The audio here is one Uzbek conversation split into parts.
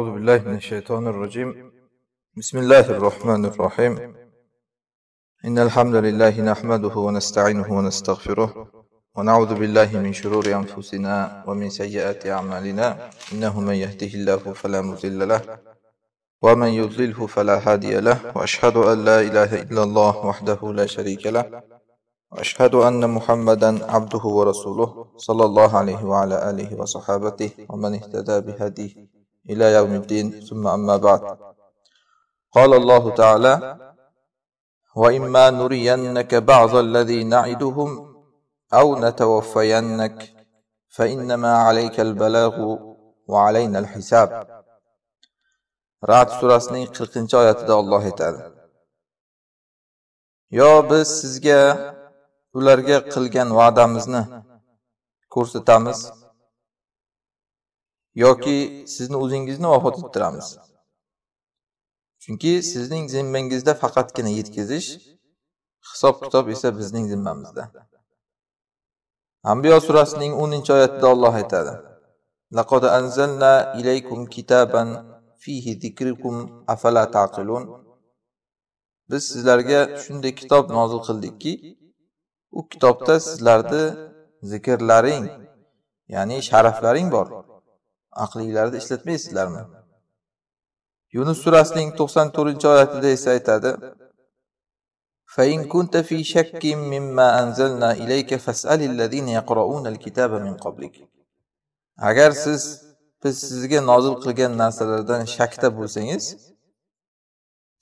أعوذ بالله من الشيطان الرجيم بسم الله الرحمن الرحيم إن الحمد لله نحمده ونستعينه ونستغفره ونعوذ بالله من شرور أنفسنا ومن سيئات أعمالنا إنه من يهده الله فلا مضل له ومن يضلله فلا هادي له وأشهد أن لا إله إلا الله وحده لا شريك له وأشهد أن محمدا عبده ورسوله صلى الله عليه وعلى آله وصحابته ومن اهتدى بهديه إلى يوم الدين ثم أما بعد قال الله تعالى وإما نرينك بعض الذي نعدهم أو نتوفينك فإنما عليك البلاغ وعلينا الحساب rad surasining qirqinchi oyatida olloh aytadi yo biz sizga ularga qilgan va'damizni ko'rsatamiz yoki sizni o'zingizni vafot ettiramiz chunki sizning zimmangizda faqatgina yetkazish hisob kitob esa bizning zimmamizda ambiyo surasining o'ninchi oyatida olloh aytadi laqad anzalna ilaykum kitaban fihi zikrikum afala taqilun biz sizlarga shunday kitob nozil qildikki u kitobda sizlarni zikrlaring ya'ni sharaflaring bor aqlinglarni ishlatmaysizlarmi yunus surasining 94 oyatida esa aytadi فإن كنت في شك مما أنزلنا إليك فاسأل الذين يقرؤون الكتاب من قبلك agar siz biz sizga nozil qilgan narsalardan shakda bo'lsangiz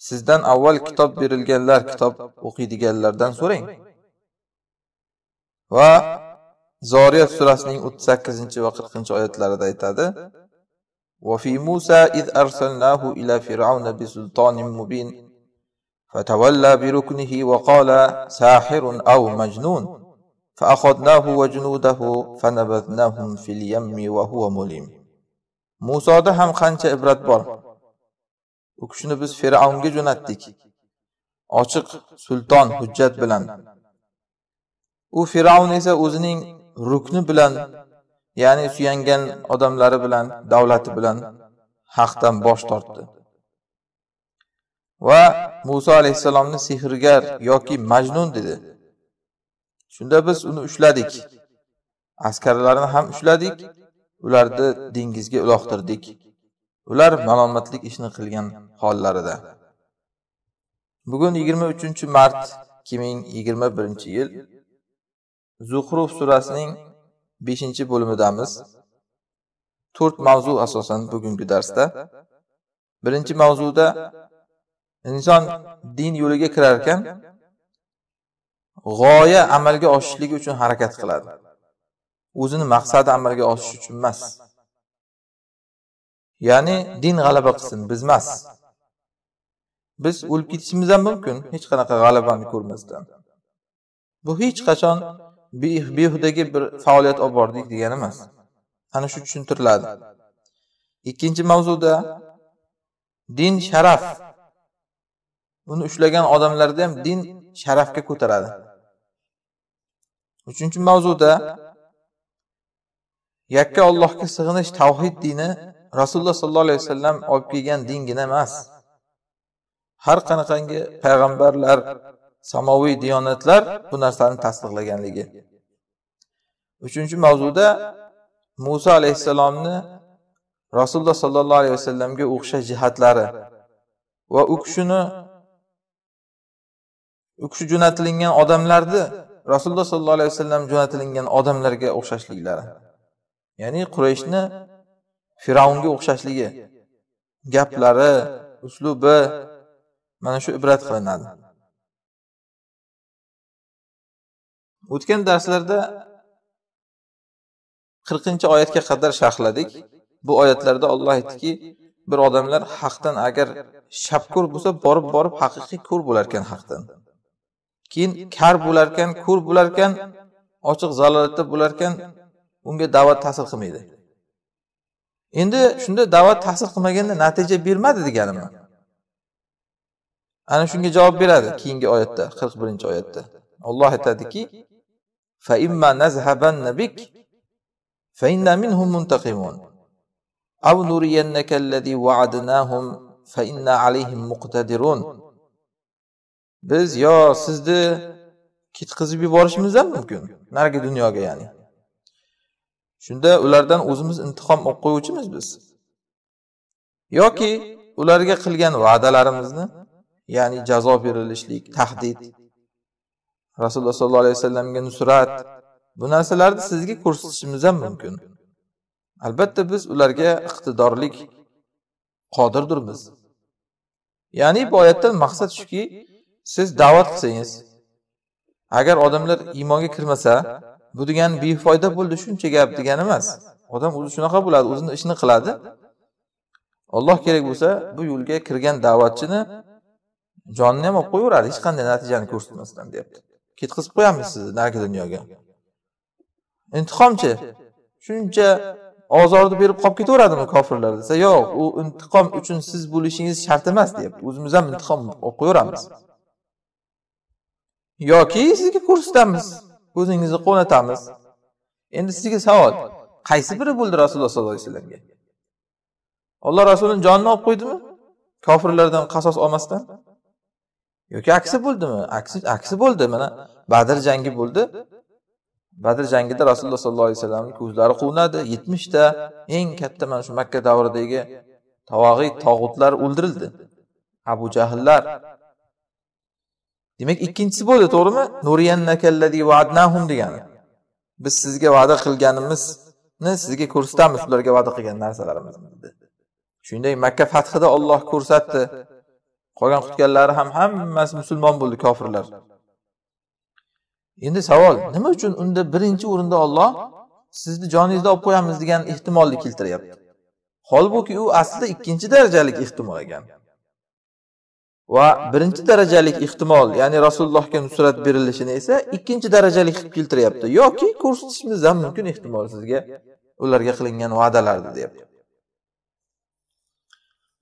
sizdan avval kitob berilganlar kitob o'qiydiganlardan so'rang va Zoriyat surasining 38 va 40 oyatlarida aytadi: "Va fi Musa iz arsalnahu ila fir'auna bi mubin fatawalla bi ruknihi qala sahirun aw majnun فأخذناه وجنوده فنبذناهم في اليم وهو مليم musoda ham qancha ibrat bor u kishini biz fir'avnga jo'natdik ochiq sulton hujjat bilan u fir'avn esa o'zining rukni bilan ya'ni suyangan odamlari bilan davlati bilan haqdan bosh tortdi va Musa alayhisalomni sehrgar yoki majnun dedi shunda biz uni ushladik askarlarni ham ushladik ularni dengizga uloqtirdik ular malomatlik ishni qilgan hollarida bugun 23 mart 2021 yil zuhruf surasining 5 bo'limidamiz to'rt mavzu asosan bugungi darsda birinchi mavzuda inson din yo'liga kirar ekan g'oya amalga oshishligi uchun harakat qiladi o'zini maqsadi amalga oshish uchun emas ya'ni din g'alaba qilsin biz emas biz o'lib ketishimiz ham mumkin hech qanaqa g'alabani ko'rmasdan bu hech qachon behudagi bir faoliyat olib bordik degani emas ana shu tushuntiriladi ikkinchi mavzuda din sharaf uni ushlagan odamlarda ham din sharafga ko'taradi uchinchi mavzuda yakka Allohga sig'inish tavhid dini rasululloh sollallohu alayhi vasallam olib kelgan dingina emas har qanaqangi payg'ambarlar samoviy diyonatlar bu narsani tasdiqlaganligi uchinchi mavzuda muso alayhissalomni rasululloh sollallohu alayhi vasallamga o'xshash jihatlari va u kishini u kishi jo'natilingan odamlarni rasululloh sollallohu alayhi vasallam jo'natilingan odamlarga o'xshashliklari ya'ni qurayshni fir'avnga o'xshashligi gaplari uslubi mana shu ibrat qilinadi o'tgan darslarda 40 oyatga qadar sharhladik bu oyatlarda Alloh aytdiki bir odamlar haqdan agar shapkur bo'lsa borib borib haqiqiy ko'r bo'lar ekan haqdan keyin kar bo'larkan ko'r bo'larkan ochiq zalolatda bo'larkan unga da'vat ta'sir qilmaydi endi shunda da'vat ta'sir qilmaganda natija bermadi deganimi ana shunga javob beradi keyingi oyatda 41 oyatda Alloh aytadiki فإما نذهبن بك فإنا منهم منتقمون أو نرينك الذي وعدناهم فإنا عليهم مقتدرون biz yo sizni ketqizib yuborishimiz ham mumkin narigi dunyoga ya'ni shunda ulardan o'zimiz intiqom olib qo'yuvchimiz biz yoki ularga qilgan va'dalarimizni ya'ni jazo berilishlik tahdid rasululloh sollallohu alayhi vasallamga nusrat bu narsalarni sizga ko'rsatishimiz ham mumkin albatta biz ularga iqtidorlik qodirdirmiz ya'ni bu oyatdan maqsad shuki siz da'vat qilsangiz agar odamlar iymonga kirmasa bu degani befoyda bo'ldi shuncha gap degani emas odam o'zi shunaqa bo'ladi o'zini ishini qiladi olloh kerak bo'lsa bu yo'lga kirgan da'vatchini jonini ham olib qo'yaveradi hech qanday natijani ko'rsatmasdan deyapti ketkazib qo'yamiz sizni narigi dunyoga intiqomchi shuncha ozorni berib qolib ketaveradimi kofirlar desa yo'q u intiqom uchun siz bo'lishingiz shart emas deyapti o'zimiz ham intiqom olib qo'yaveramiz yoki sizga ko'rsatamiz o'zingizni qo'natamiz endi sizga savol qaysi biri bo'ldi rasululloh sollallohu alayhi vasallamga alloh rasulini jonini olib qo'ydimi kofirlardan qasos olmasdan yoki aksi bo'ldimi aksi aksi bo'ldi mana badr jangi bo'ldi badr jangida rasululloh sollallohu alayhi vasallamni ko'zlari quvnadi yetmishta eng katta mana shu makka davridagi tavog'iy tog'utlar o'ldirildi abu jahllar demak ikkinchisi bo'ldi to'g'rimi degani biz sizga va'da qilganimizni sizga ko'rsatamiz ularga va'da qilgan narsalarimizni shunday makka fathida olloh ko'rsatdi qolgan qutganlari ham hammasi musulmon bo'ldi kofirlar endi savol nima uchun unda birinchi o'rinda Alloh sizni joningizni olib qo'yamiz degan ehtimolni keltiryapti holbuki u aslida ikkinchi darajalik ehtimol ekan va birinchi darajalik ehtimol ya'ni rasulullohga nusrat berilishini esa ikkinchi darajalik qilib keltiryapti yoki ko'rsatishimiz ham mumkin ehtimol sizga ularga qilingan va'dalarni deyapti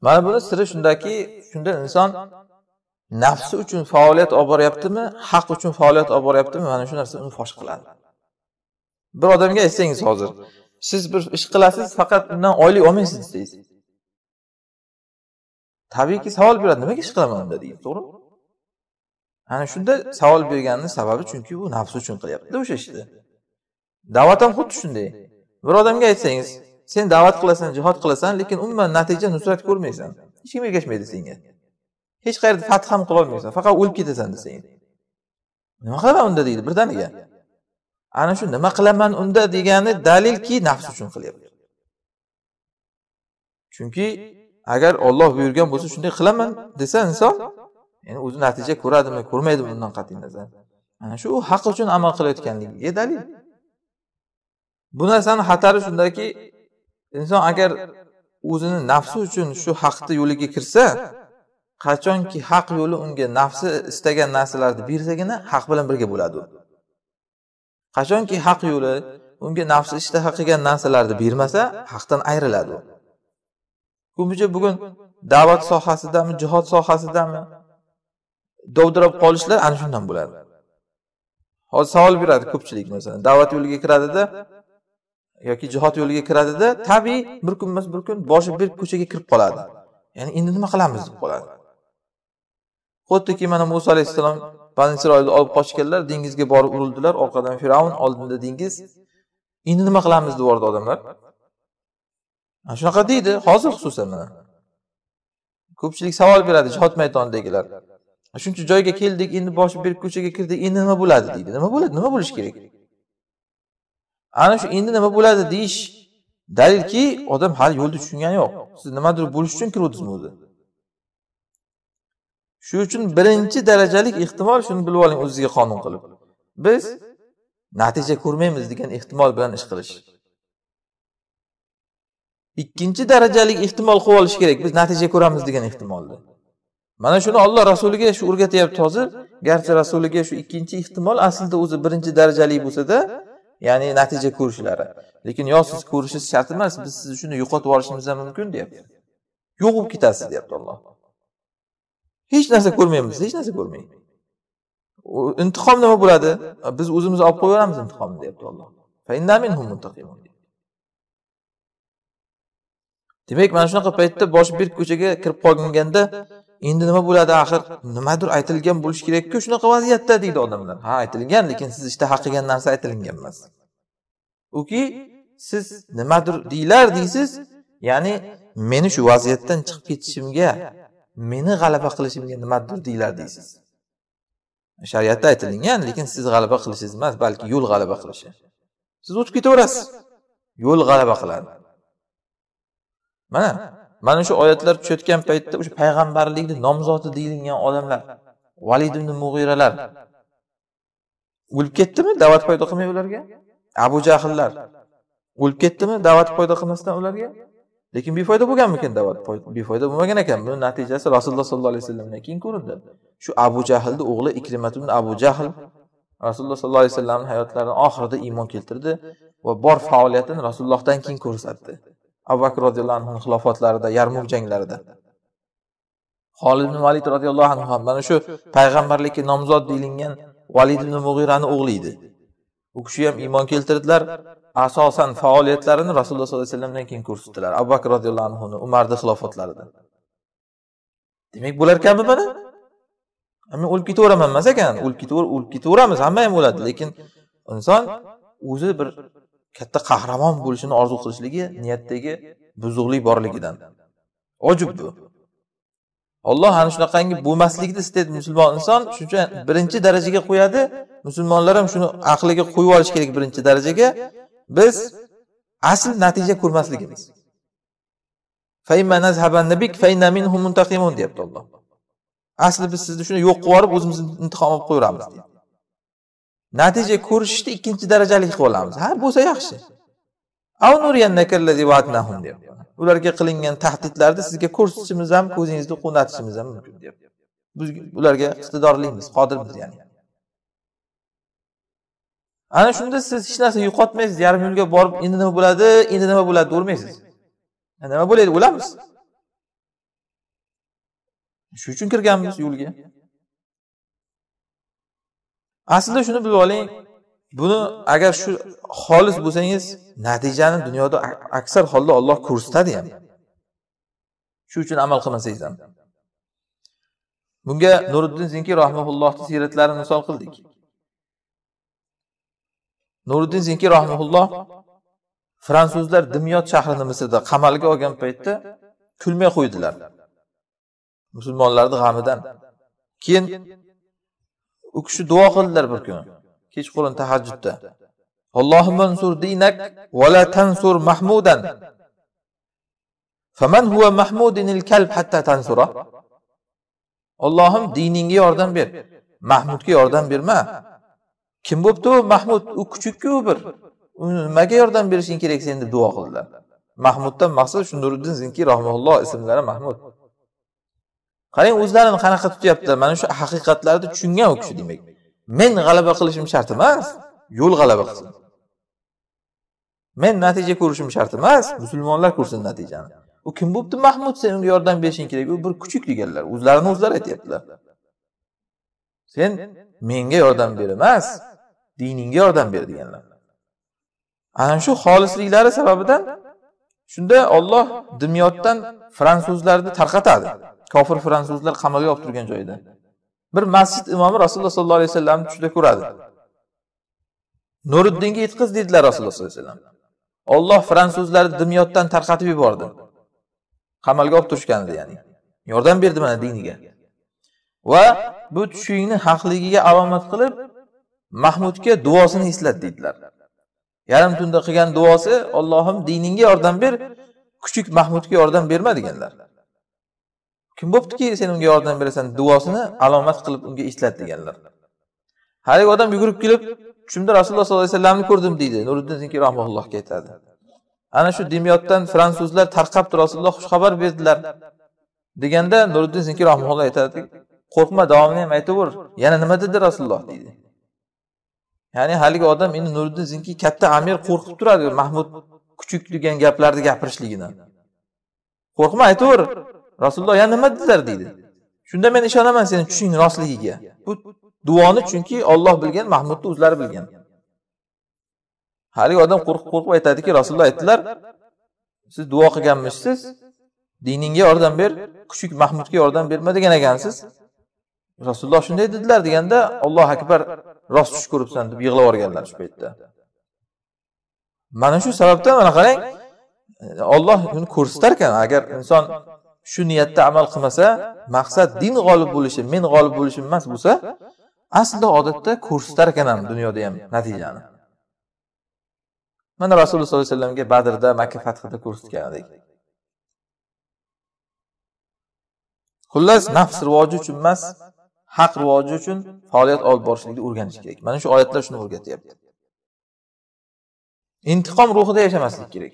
mana buni siri shundaki shunda inson nafsi uchun faoliyat olib boryaptimi haq uchun faoliyat olib boryaptimi mana shu narsa uni fosh qiladi bir odamga aytsangiz hozir siz bir ish qilasiz faqat undan oylik olmaysiz desangiz tabiiyki savol beradi nimaga ish qilaman unda deydi to'g'rimi ana shunda savol berganini sababi chunki u nafsi uchun qilyaptida o'sha ishni da'vat ham xuddi shunday bir odamga aytsangiz sen da'vat qilasan jihod qilasan lekin umuman natija nusrat ko'rmaysan hech kim ergashmaydi senga hech qayerda fath ham qilolmaysan faqat o'lib ketasan desang nima qilaman unda deydi birdaniga ana shu nima qilaman unda degani dalilki nafs uchun qilyapti chunki agar olloh buyurgan bo'lsa shunday qilaman desa inson ya'ni o'zi natija ko'radimi ko'rmaydimi undan qat'iy nazar ana shu haq uchun amal qilayotganligiga e, dalil bu narsani xatari shundaki inson agar o'zini nafsi uchun shu haqni yo'liga kirsa qachonki haq yo'li unga nafsi istagan narsalarni bersagina haq bilan birga bo'ladi qachonki haq yo'li unga nafsi ishtaha qilgan narsalarni bermasa haqdan ayriladi u bugun da'vat sohasidami jihod sohasidami dovdirab qolishlar ana shundan bo'ladi hozir savol beradi ko'pchilik masalan da'vat yo'liga kiradida yoki jihod yo'liga kiradida tabiiy bir kun emas bir kun boshi berk ko'chaga kirib qoladi ya'ni endi nima qilamiz deb qoladi xuddiki mana muso alayhissalom bani isroilni olib qochganlar dengizga borib urildilar orqadan fir'avn oldinda dengiz endi nima qilamiz deyordi odamlar shunaqa deydi hozir xususan mana ko'pchilik savol beradi jihod maydonidagilar shuncha joyga keldik endi boshi berk ko'chaga kirdik endi nima bo'ladi deydi nima bo'ladi nima bo'lishi kerak ana shu endi nima bo'ladi deyish dalilki odam hali yo'lni tushungani yo'q siz nimadir bo'lish uchun kiruvdizmi o'zi shuning uchun birinchi darajalik ehtimol shuni bilib oling o'zizga qonun qilib biz natija ko'rmaymiz degan ehtimol bilan ish qilish ikkinchi darajalik ehtimol qilib olish kerak biz natija ko'ramiz degan ehtimolni mana shuni olloh rasuliga shu o'rgatyapti hozir garchi rasuliga shu ikkinchi ehtimol aslida o'zi birinchi darajali bo'lsada ya'ni natija ko'rishlari lekin yo siz ko'rishingiz shart emas biz sizni shuni yo'qotib yuborishimiz ham mumkin deyapti yo'q bo'lib ketasiz deyapti olloh hech narsa ko'rmaymiz hech narsa ko'rmay intiqom nima bo'ladi biz o'zimiz olib qo'yaveramiz intiqomni deyapti olloh demak mana shunaqa paytda boshi berk ko'chaga kirib qolganda endi nima bo'ladi axir nimadir aytilgan bo'lishi kerakku shunaqa vaziyatda deydi odamlar ha aytilgan lekin siz ishda haq qilgan narsa aytilgan emas uki siz nimadir deylar deysiz ya'ni meni shu vaziyatdan chiqib ketishimga meni g'alaba qilishimga nimadir deylar deysiz shariatda aytilingan lekin siz g'alaba qilishingiz emas balki yo'l g'alaba qilishi siz o'tib ketaverasiz yo'l g'alaba qiladi mana mana shu oyatlar tushayotgan paytda o'sha payg'ambarlikni nomzodi deyilgan odamlar valid ibn mug'iralar o'lib ketdimi da'vat paydo qilmay ularga abu jahllar o'lib ketdimi da'vat paydo qilmasdan ularga lekin befoyda bo'lganmikan da'vat befoyda bo'lmagan ekan buni natijasi rasululloh sollallohu alayhi vasallamdan keyin ko'rindi shu abu jahlni o'g'li ikrimat ibn abu jahl rasululloh sollallohu alayhi vasallamni hayotlarini oxirida iymon keltirdi va bor faoliyatini rasulullohdan keyin ko'rsatdi abu bakr roziyallohu anhuni xilofatlarida yarmuk janglarida xolid ibn valid roziyallohu anhu ham mana shu payg'ambarlikka nomzod deyilgan valid ibn mug'irani o'g'li edi u kishi ham iymon keltirdilar asosan faoliyatlarini rasululloh sollallohu alayhi vasallamdan keyin ko'rsatdilar abu bakr roziyallohu anhuni umarni xilofatlarida demak bular kabi mana men o'lib ketaveraman emas ekan o'lib ketaveramiz hamma ham o'ladi lekin inson o'zi bir katta qahramon bo'lishini orzu qilishligi niyatdagi buzuqlik borligidan ojib bu olloh ana shunaqangi bo'lmaslikni istaydi musulmon inson shuning uchun birinchi darajaga qo'yadi musulmonlar ham shuni aqliga qo'yib olish kerak birinchi darajaga biz asl natija ko'rmasligimiz deyapti olloh asli biz sizni shuni yo'q qilib yuborib o'zimizni intiqom olib qo'yaveramiz deydi natija ko'rishishni ikkinchi darajali qilib olamiz ha bo'lsa yaxshi ularga qilingan tahdidlarni sizga ko'rsatishimiz ham ko'zingizni quvnatishimiz ham mumkin biz ularga iqtidorlimiz qodirmiz ya'ni ana shunda siz hech narsa yo'qotmaysiz yarim yo'lga borib endi nima bo'ladi endi nima bo'ladi deyavermaysiz nima bo'ladi o'lamiz shuning uchun kirganmiz yo'lga aslida shuni bilib oling buni agar shu xolis bo'lsangiz natijani dunyoda aksar holda olloh ko'rsatadi ham shu uchun amal qilmasangiz ham bunga nuriddin zinkiy rahmaullohni siyratlarini misol qildik nuriddin zinkiy rahmaulloh fransuzlar dimyod shahrini misrda qamalga olgan paytda kulmay qo'ydilar musulmonlarni g'amidan keyin u kishi duo qildilar bir kuni kechqurun tahajjudda Allohumma ansur dinak va la tansur mahmudan faman huwa mahmudin kalb hatta tansura Allohim diningga yordam ber mahmudga yordam berma kim bo'pti u mahmud u kuchukku bir uni nimaga yordam berishing kerak sen deb duo qildilar mahmuddan maqsad shunuriddin zinki zinkiy rahmulloh ismlari mahmud qarang o'zlarini qanaqa tutyapti mana shu haqiqatlarni tushungan u kishi demak men g'alaba qilishim shart emas yo'l g'alaba qilsin men natija ko'rishim shart emas musulmonlar ko'rsin natijani u kim bo'libdi mahmud sen unga yordam berishing kerak u bir kuchuk deganlar o'zlarini o'zlari aytyaptilar sen menga yordam ber emas diningga yordam ber deganlar ana shu xolisliklari sababidan shunda olloh dimyoddan fransuzlarni tarqatadi kofir fransuzlar qamalga olib turgan joyida bir masjid imomi rasululloh sollallohu alayhi vasallamni tushida ko'radi nuriddinga yetqiz dedilar rasululloh sollallohu alayhi vasallam olloh fransuzlarni dunyodan tarqatib yubordi qamalga olib turishgandi ya'ni yordam berdi mana diniga va bu tushingni haqligiga alomat qilib mahmudga duosini eslat deydilar yarim tunda qilgan duosi ollohim diningga yordam ber kuchuk mahmudga yordam berma deganlar kim bo'libdiki sen unga yordam berasan duosini alomat qilib unga eslat deganlar haligi odam yugurib kelib tushimda rasululloh sollallohu alayhi vasallamni ko'rdim deydi nuriddin zinki rahmaullohga aytadi ana shu demyotdan fransuzlar tarqabdi rasululloh xushxabar berdilar deganda nuriddin zinki rahmaulloh aytadi qo'rqma davomini ham aytaver yana nima dedi rasululloh deydi ya'ni haligi odam endi nuriddin zinki katta amir qo'rqib turadi mahmud kuchuk degan gaplarni gapirishligidan qo'rqma aytaver rasululloh yana nima dedilar deydi shunda men ishonaman seni tushing rostligiga bu duoni chunki olloh bilgan mahmudni o'zlari bilgan haligi odam qo'rqib qo'rqib aytadiki rasululloh aytdilar siz duo qilganmishsiz diningga yordam ber kuchuk mahmudga yordam berma degan ekansiz rasululloh shunday dedilar deganda olloh akbar rost tush ko'ribsan deb yig'lab yuborganlar shu paytda mana shu sababdan mana qarang olloh uni ko'rsatar ekan agar inson shu niyatda amal qilmasa maqsad din g'olib bo'lishi men g'olib bo'lishim emas bo'lsa aslida odatda ko'rsatar ekan dunyoda ham natijani mana rasululloh sollallohu alayhi vasallamga badrda makka fathida ko'rsatgandek xullas nafs rivoji uchun emas haq rivoji uchun faoliyat olib borishlikni o'rganish kerak mana shu oyatlar shuni o'rgatyapti intiqom ruhida yashamaslik kerak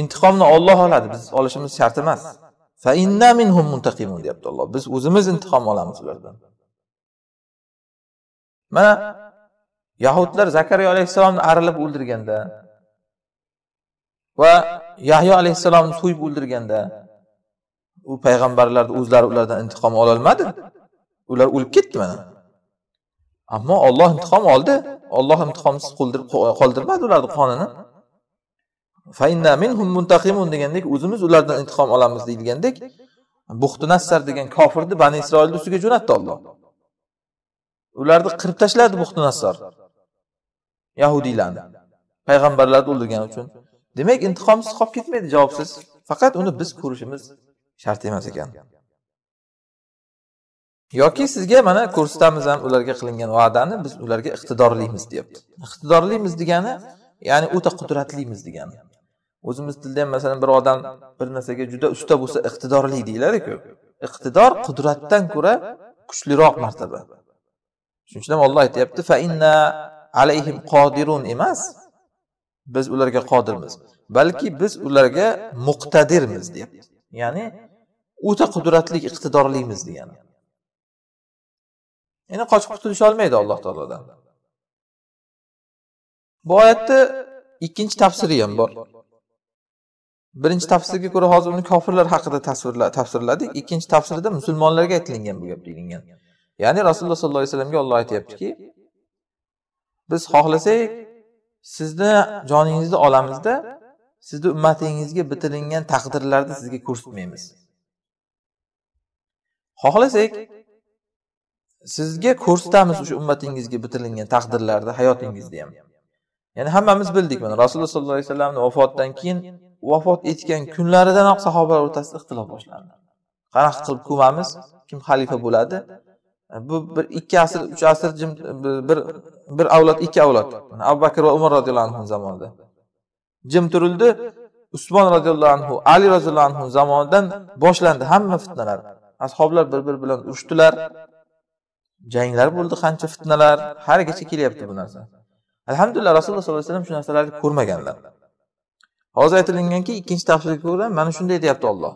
intiqomni olloh oladi biz olishimiz shart emas fa inna minhum deyapti Alloh. Biz o'zimiz intiqom olamiz ulardan. Mana Yahudlar Zakariya alayhisalomni arilib o'ldirganda va Yahyo alayhisalomni so'yib o'ldirganda u payg'ambarlarni o'zlari ulardan intiqom ola Ular o'lib ketdi mana. Ammo Alloh intiqom oldi. Alloh intiqomsiz qoldirmadi ularni qonini. fainna minhum muntaqimun degandek o'zimiz ulardan intiqom olamiz deyilgandek buxtinassar degan kofirni bani isroilni ustiga jo'natdi olloh ularni qirib tashladi buxtinassar yahudiylarni payg'ambarlarni o'ldirgani uchun demak intiqomsiz qolib ketmaydi javobsiz faqat uni biz ko'rishimiz shart emas ekan yoki sizga mana ko'rsatamiz ham ularga qilingan va'dani biz ularga iqtidorlimiz deyapti iqtidorlimiz degani ya'ni o'ta qudratlimiz degani o'zimiz tilda ham masalan bir odam bir narsaga juda usta bo'lsa iqtidorli deyiladiku iqtidor qudratdan ko'ra kuchliroq martaba shuning uchun ham olloh aytyapti fa inna alayhim qodirun emas biz ularga qodirmiz balki biz ularga muqtadirmiz deyapti ya'ni o'ta qudratli iqtidorlimiz degani endi qochib qutulish olmaydi alloh taolodan bu oyatni ikkinchi tafsiri ham bor birinchi tafsirga ko'ra hozir uni kofirlar haqida tafsirladik ikkinchi tafsirda musulmonlarga aytilingan bu gap deyilgan ya'ni rasululloh sollallohu alayhi vasallamga olloh aytyaptiki biz xohlasak sizni joningizni olamizda sizni ummatingizga bitirilgan taqdirlarni sizga ko'rsatmaymiz xohlasak sizga ko'rsatamiz o'sha ummatingizga bitirilgan taqdirlarni hayotingizni ham ya'ni hammamiz bildik mana rasululloh sollallohu alayhi vasallamni vafotidan keyin vafot etgan kunlaridanoq sahobalar o'rtasida ixtilof boshlandi qanaqa qilib ko'mamiz kim xalifa bo'ladi bu bir ikki asr uch asr bir bir avlod ikki avlod abu bakr va umar roziyallohu anhu zamonida jim turildi usmon roziyallohu anhu ali roziyallohu anhu zamonidan boshlandi hamma fitnalar ashoblar bir biri bilan urushdilar janglar bo'ldi qancha fitnalar haligacha kelyapti bu narsa alhamdulillah rasululloh sollallohu alayhi vasallam shu narsalarni ko'rmaganlar hozir aytilinganki ikkinchi tafsirga ko'ra mana shunday deyapti olloh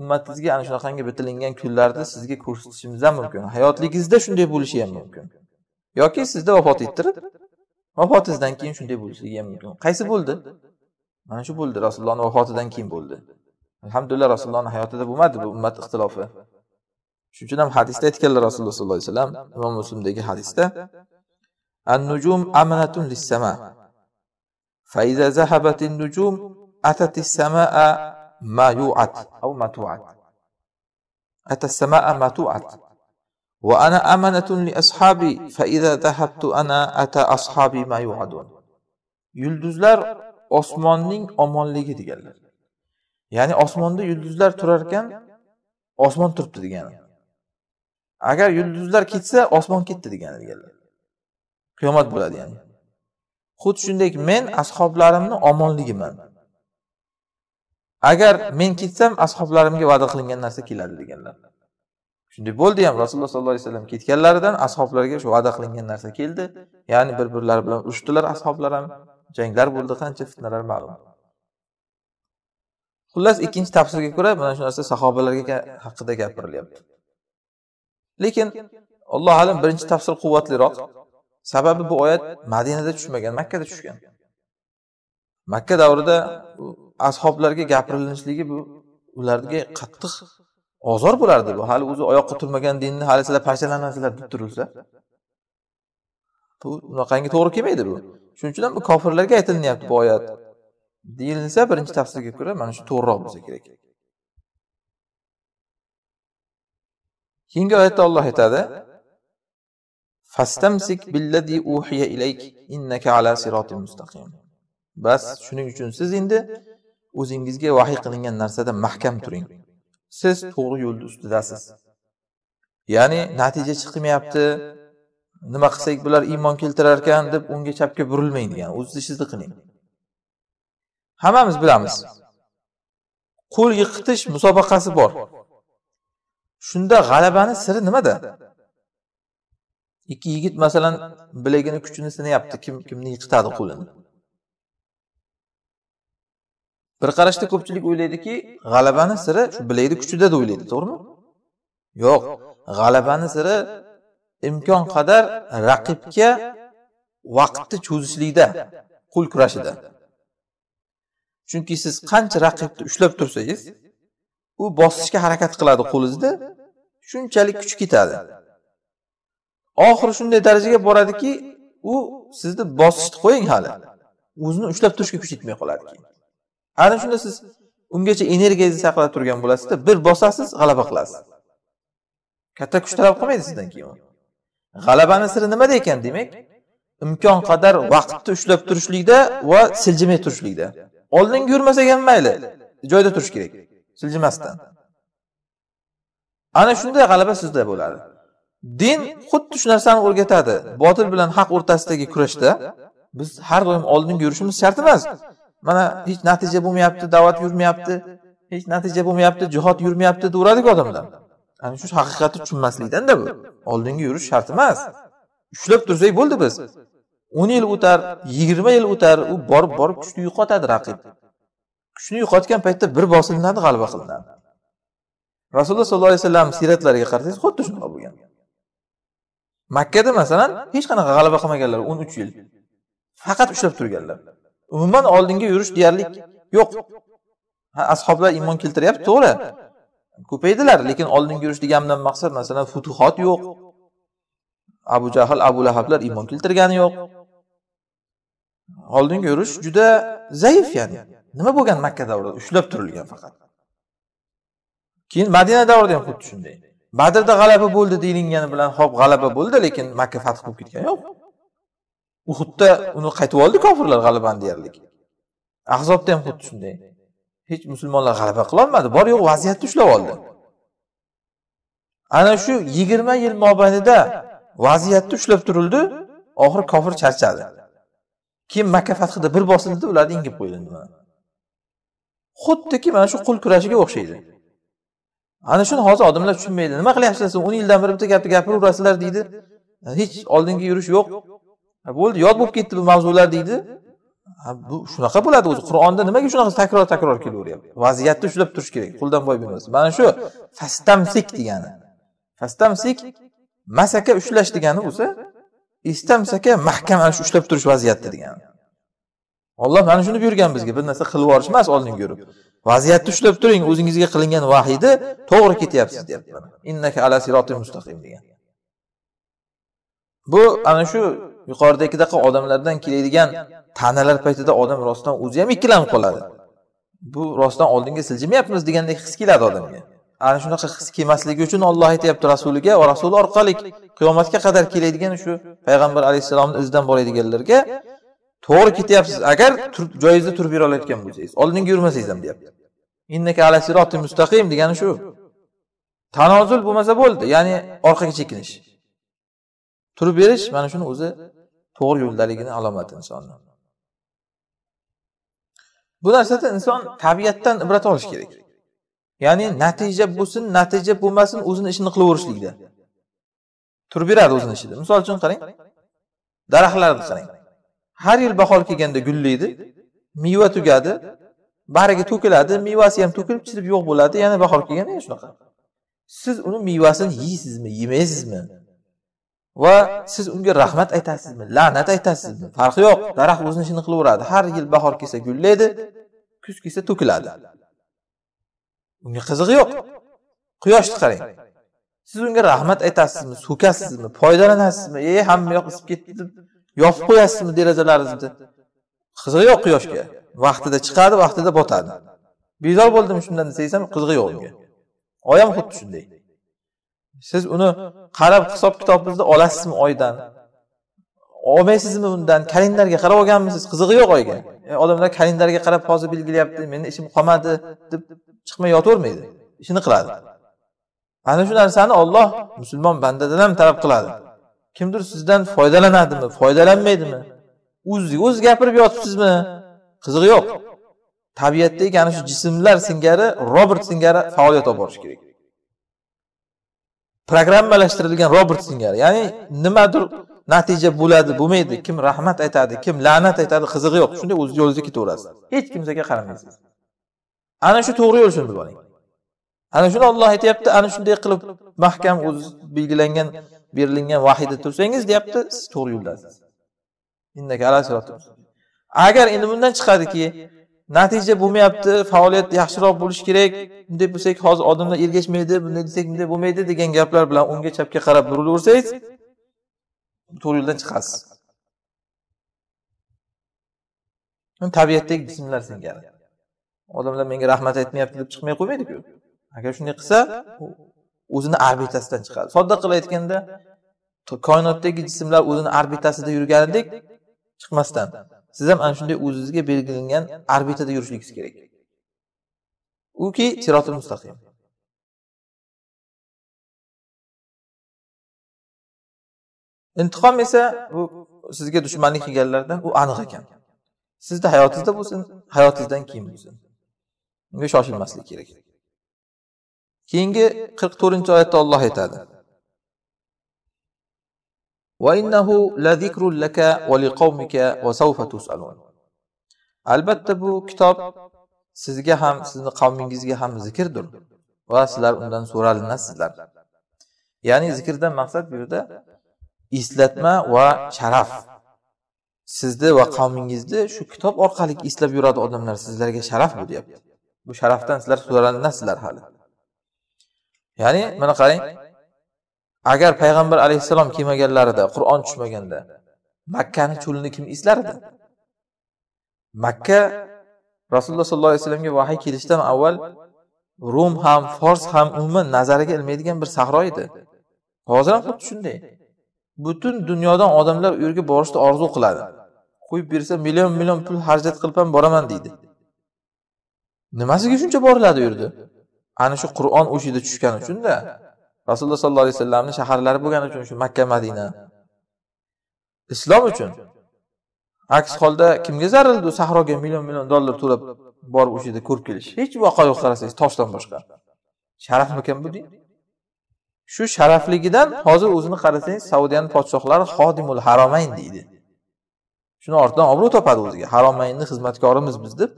ummatingizga ana shunaqangi bitilingan kunlarni sizga ko'rsatishimiz ham mumkin hayotligingizda shunday bo'lishi ham mumkin yoki sizni vafot ettirib vafotingizdan keyin shunday bo'lishligi ham mumkin qaysi bo'ldi mana shu bo'ldi rasulullohni vafotidan keyin bo'ldi alhamdulillah rasulullohni hayotida bo'lmadi bu ummat ixtilofi shuning uchun ham hadisda aytganlar rasululloh sollallohu alayhi vasallam imom muslimdagi hadisda an nujum amanatun lissama فإذا ذهبت النجوم أتت السماء ما يوعد أو ما توعد أتى السماء ما توعد وأنا أمنة لأصحابي فإذا ذهبت أنا أتى أصحابي ما يوعدون yulduzlar osmonning omonligi deganlar ya'ni osmonda yulduzlar turar ekan osmon turibdi degani agar yulduzlar ketsa osmon ketdi degani deganlar qiyomat bo'ladi ya'ni xuddi shunday men ashoblarimni omonligiman agar men ketsam ashoblarimga va'da qilingan narsa keladi deganlar shunday bo'ldi ham rasululloh sollallohu alayhi vasallam ketganlaridan ashoblarga shu va'da qilingan narsa keldi ya'ni bir birlari bilan urushdilar ashoblar ham janglar bo'ldi qancha fitnalar ma'lum xullas ikkinchi tafsirga ko'ra mana shu narsa sahobalarga haqida gapirilyapti lekin alloh alam birinchi tafsir quvvatliroq sababi bu oyat madinada tushmagan makkada tushgan makka davrida ashoblarga gapirilishligi bu ularga qattiq ozor bo'lardi bu hali o'zi oyoqqa turmagan dinni hali sizlar parchalanasizlar deb turilsa bu unaqangi to'g'ri kelmaydi bu shuning uchun ham bu kofirlarga aytilinyapti bu oyat deyilsa birinchi tafsirga ko'ra mana shu to'g'riroq bo'lsa kerak keyingi oyatda olloh aytadi fastamsik billazi uhiya ilayk innaka ala siratin mustaqim bas shuning uchun siz endi o'zingizga vahiy qilingan narsada mahkam turing siz to'g'ri yo'lni ustidasiz ya'ni natija chiqmayapti nima qilsak bular iymon keltirar ekan deb o'ngga chapga burilmang degan o'z ishingizni qiling hammamiz bilamiz qo'l yiqitish musobaqasi bor shunda g'alabani siri nimada ikki yigit masalan bilagini kuchini sinayapti kim kimni yiqitadi qo'lini bir qarashda ko'pchilik o'ylaydiki g'alabani siri shu bilakni kuchida deb o'ylaydi to'g'rimi yo'q g'alabani siri imkon qadar raqibga vaqtni cho'zishlikda qo'l kurashida chunki siz qancha raqibni ushlab tursangiz u bosishga harakat qiladi qo'lingizda shunchalik kuch ketadi oxiri shunday darajaga boradiki u sizni bosishni qo'ying hali o'zini ushlab turishga kuch yetmay qoladi keyin ana shunda siz ungacha energiyangizni saqlab turgan bo'lasizda bir bosasiz g'alaba qilasiz katta kuch talab qilmaydi sizdan keyin g'alabani siri nimada ekan demak imkon qadar vaqtni ushlab turishlikda va siljimay turishlikda oldinga yurmasak ham mayli joyida turish kerak siljimasdan ana shunda g'alaba sizda bo'ladi din xuddi shu narsani o'rgatadi botil bilan haq o'rtasidagi kurashda biz har doim oldinga yurishimiz shart emas mana hech natija bo'lmayapti da'vat yurmayapti hech natija bo'lmayapti jihod yurmayapti deb odamlar ana shu haqiqatni tushunmaslikdanda bu oldinga yurish shart emas ushlab tursak bo'ldi biz o'n yil o'tar yigirma yil o'tar u borib borib kuchni yo'qotadi raqib kuchni yo'qotgan paytda bir bosilinadi g'alaba qilinadi rasululloh sollallohu alayhi vasallam siyratlariga qarasangiz xuddi shunaqa bo'lgan makkada masalan hech qanaqa g'alaba qilmaganlar o'n uch yil faqat ushlab turganlar umuman oldinga yurish deyarli yo'q ashoblar iymon keltiryapti to'g'ri ko'paydilar lekin oldinga yurish deganimdan maqsad masalan futuhot yo'q abu jahl abu lahablar iymon keltirgani yo'q oldinga yurish juda zaif ya'ni nima bo'lgan makka davrida ushlab turilgan faqat keyin madina davrida ham xuddi shunday badrda g'alaba bo'ldi deyilgani bilan hop g'alaba bo'ldi lekin makka fath bo'lib ketgani yo'q uhudda uni qaytib oldi kofirlar g'alabani deyarli ahzobda ham xuddi shunday hech musulmonlar g'alaba qilolmadi bor yo'q vaziyatni ushlab oldi ana shu yigirma yil mobaynida vaziyatni ushlab turildi oxiri kofir charchadi keyin makka fathida bir bosildida ularni yengib qo'yildi xuddiki mana shu qul kurashiga o'xshaydi ana shuni hozir odamlar tushunmaydi nima qilyapsizlar o'n yildan beri bitta gapni gapiraverasizlar deydi hech oldinga yurish yo'q bo'ldi yod bo'lib ketdi bu mavzular deydi bu shunaqa bo'ladi o'zi qur'onda nimaga shunaqa takror takror kelaveryapti vaziyatni ushlab turish kerak qo'ldan boy bermasdan mana shu fastamsik degani fastamsik masaka ushlash degani bo'lsa istamsaka mahkam ana shu ushlab turish vaziyatda degani olloh mana shuni buyurgan bizga bir narsa qilib yuborish emas oldin yurib vaziyatni ushlab turing o'zingizga qilingan vahiyni to'g'ri ketyapsiz deyapti innaka ala siroti mustaqim degan bu ana shu yuqoridagidaqa odamlardan keladigan ta'nalar paytida odam rostdan o'zi ham ikkilanib qoladi bu rostdan oldinga siljimayapmiz degandek his keladi odamga ana shunaqa his kelmasligi uchun olloh aytyapti rasuliga va rasuli orqali qiyomatga qadar keladigan shu payg'ambar alayhissalomni izidan boradiganlarga to'g'ri ketyapsiz agar joyingizda turib olayotgan bo'lsangiz oldinga yurmasangiz ham deyapti innaka ala siroti mustaqim degani shu tanozul bo'lmasa bo'ldi ya'ni orqaga chekinish turib berish mana shuni o'zi to'g'ri yo'ldaligini alomati insonni bu narsada inson tabiatdan ibrat olish kerak ya'ni natija bo'lsin natija bo'lmasin o'zini ishini qilaverishlikda turib beradi o'zini ishida misol uchun qarang daraxtlarni qarang har yil bahor kelganda gullaydi meva tugadi bariga to'kiladi mevasi ham to'kilib chirib yo'q bo'ladi yana bahor kelganda shunaqa siz uni mevasini yeysizmi yemaysizmi va siz unga rahmat aytasizmi la'nat aytasizmi farqi yo'q daraxt o'zini ishini qilaveradi har yil bahor kelsa gullaydi kuz kelsa to'kiladi unga qizig'i yo'q quyoshni qarang siz unga rahmat aytasizmi so'kasizmi foydalanasizmi ey hamma yoq isib ketdi deb yopib qo'yasizmi derazalaringizni qizig'i yo'q quyoshga vaqtida chiqadi vaqtida botadi bezor bo'ldim shundan desangiz ham qizig'i yo'q unga oyam xuddi shunday siz uni qarab hisob kitobingizni olasizmi oydan olmaysizmi undan kalendarga qarab olganmisiz qizig'i yo'q oyga e, odamlar kalendarga qarab hozir belgilayapti meni ishim qolmadi deb chiqmay yotavermaydi ishini qiladi ana shu narsani olloh musulmon bandadan ham talab qiladi kimdir sizdan foydalanadimi foydalanmaydimi o'ziga o'z gapirib yotibsizmi qizig'i yo'q tabiatdagi ana shu jismlar singari robert singari faoliyat olib borish kerak programmalashtirilgan robot singari ya'ni nimadir natija bo'ladi bo'lmaydi kim rahmat aytadi kim la'nat aytadi qizig'i yo'q shunday o'z yo'lingizga ketaverasiz hech kimsaga qaramaysiz ana shu to'g'ri yo'l shuni bilib oling ana shuni olloh aytyapti ana shunday qilib mahkam o'z belgilangan berilgan vahiyda tursangiz deyapti siz to'g'ri yo'ldasiz agar endi bundan chiqadiki natija bo'lmayapti faoliyat yaxshiroq bo'lishi kerak bunday bo'lsak hozir odamlar ergashmaydi bunday desak bunday bo'lmaydi degan gaplar bilan o'ngga chapga qarab burilaversangiz to'g'ri yo'ldan chiqasiz tabiatdagi jismlar singari odamlar menga rahmat aytmayapti deb chiqmay qo'ymaydiku agar shunday qilsa o'zini orbitasidan chiqadi sodda qilib aytganda koinotdagi jismlar o'zini orbitasida yurganidek chiqmasdan siz ham ana shunday o'zizga belgilangan orbitada yurishligingiz kerak uki siroti mustaqim intiqom esa bu sizga dushmanlik qilganlarda u aniq ekan sizni hayotingizda bo'lsin hayotingizdan keyin bo'lsin unga shoshilmaslik kerak keyingi qirq to'rtinchi oyatda olloh aytadi albatta bu kitob sizga ham sizni qavmingizga ham zikrdir va sizlar undan so'ralinasizlar ya'ni zikrdan maqsad bu yerda eslatma va sharaf sizni va qavmingizni shu kitob orqali eslab yuradi odamlar sizlarga sharaf bu deyapti bu sharafdan sizlar so'ralinasizlar hali ya'ni mana qarang agar payg'ambar alayhissalom kelmaganlarida qur'on tushmaganda makkani cho'lini kim izlardi makka rasululloh sollallohu alayhi vasallamga vahiy kelishidan avval rum ham fors ham umuman nazariga ilmaydigan bir sahro edi hozir ham xuddi shunday butun dunyodan odamlar u yerga borishni orzu qiladi qo'yib bersa million million pul xarajat qilib ham boraman deydi nimasiga shuncha boriladi u yerda ana shu qur'on o'sha yerda tushgani uchunda rasululloh sollallohu alayhi vasallamni shaharlari bo'lgani uchun shu makka madina islom uchun aks holda kimga zarardir u sahroga million million dollar to'lab borib o'sha yerda ko'rib kelish hech voqea yo'q qarasangiz toshdan boshqa sharafmikan bu din shu sharafligidan hozir o'zini qarasangiz saudiyani podshohlari xodimul haromayn deydi shuni ortidan obro' topadi o'ziga haromaynni xizmatkorimiz biz deb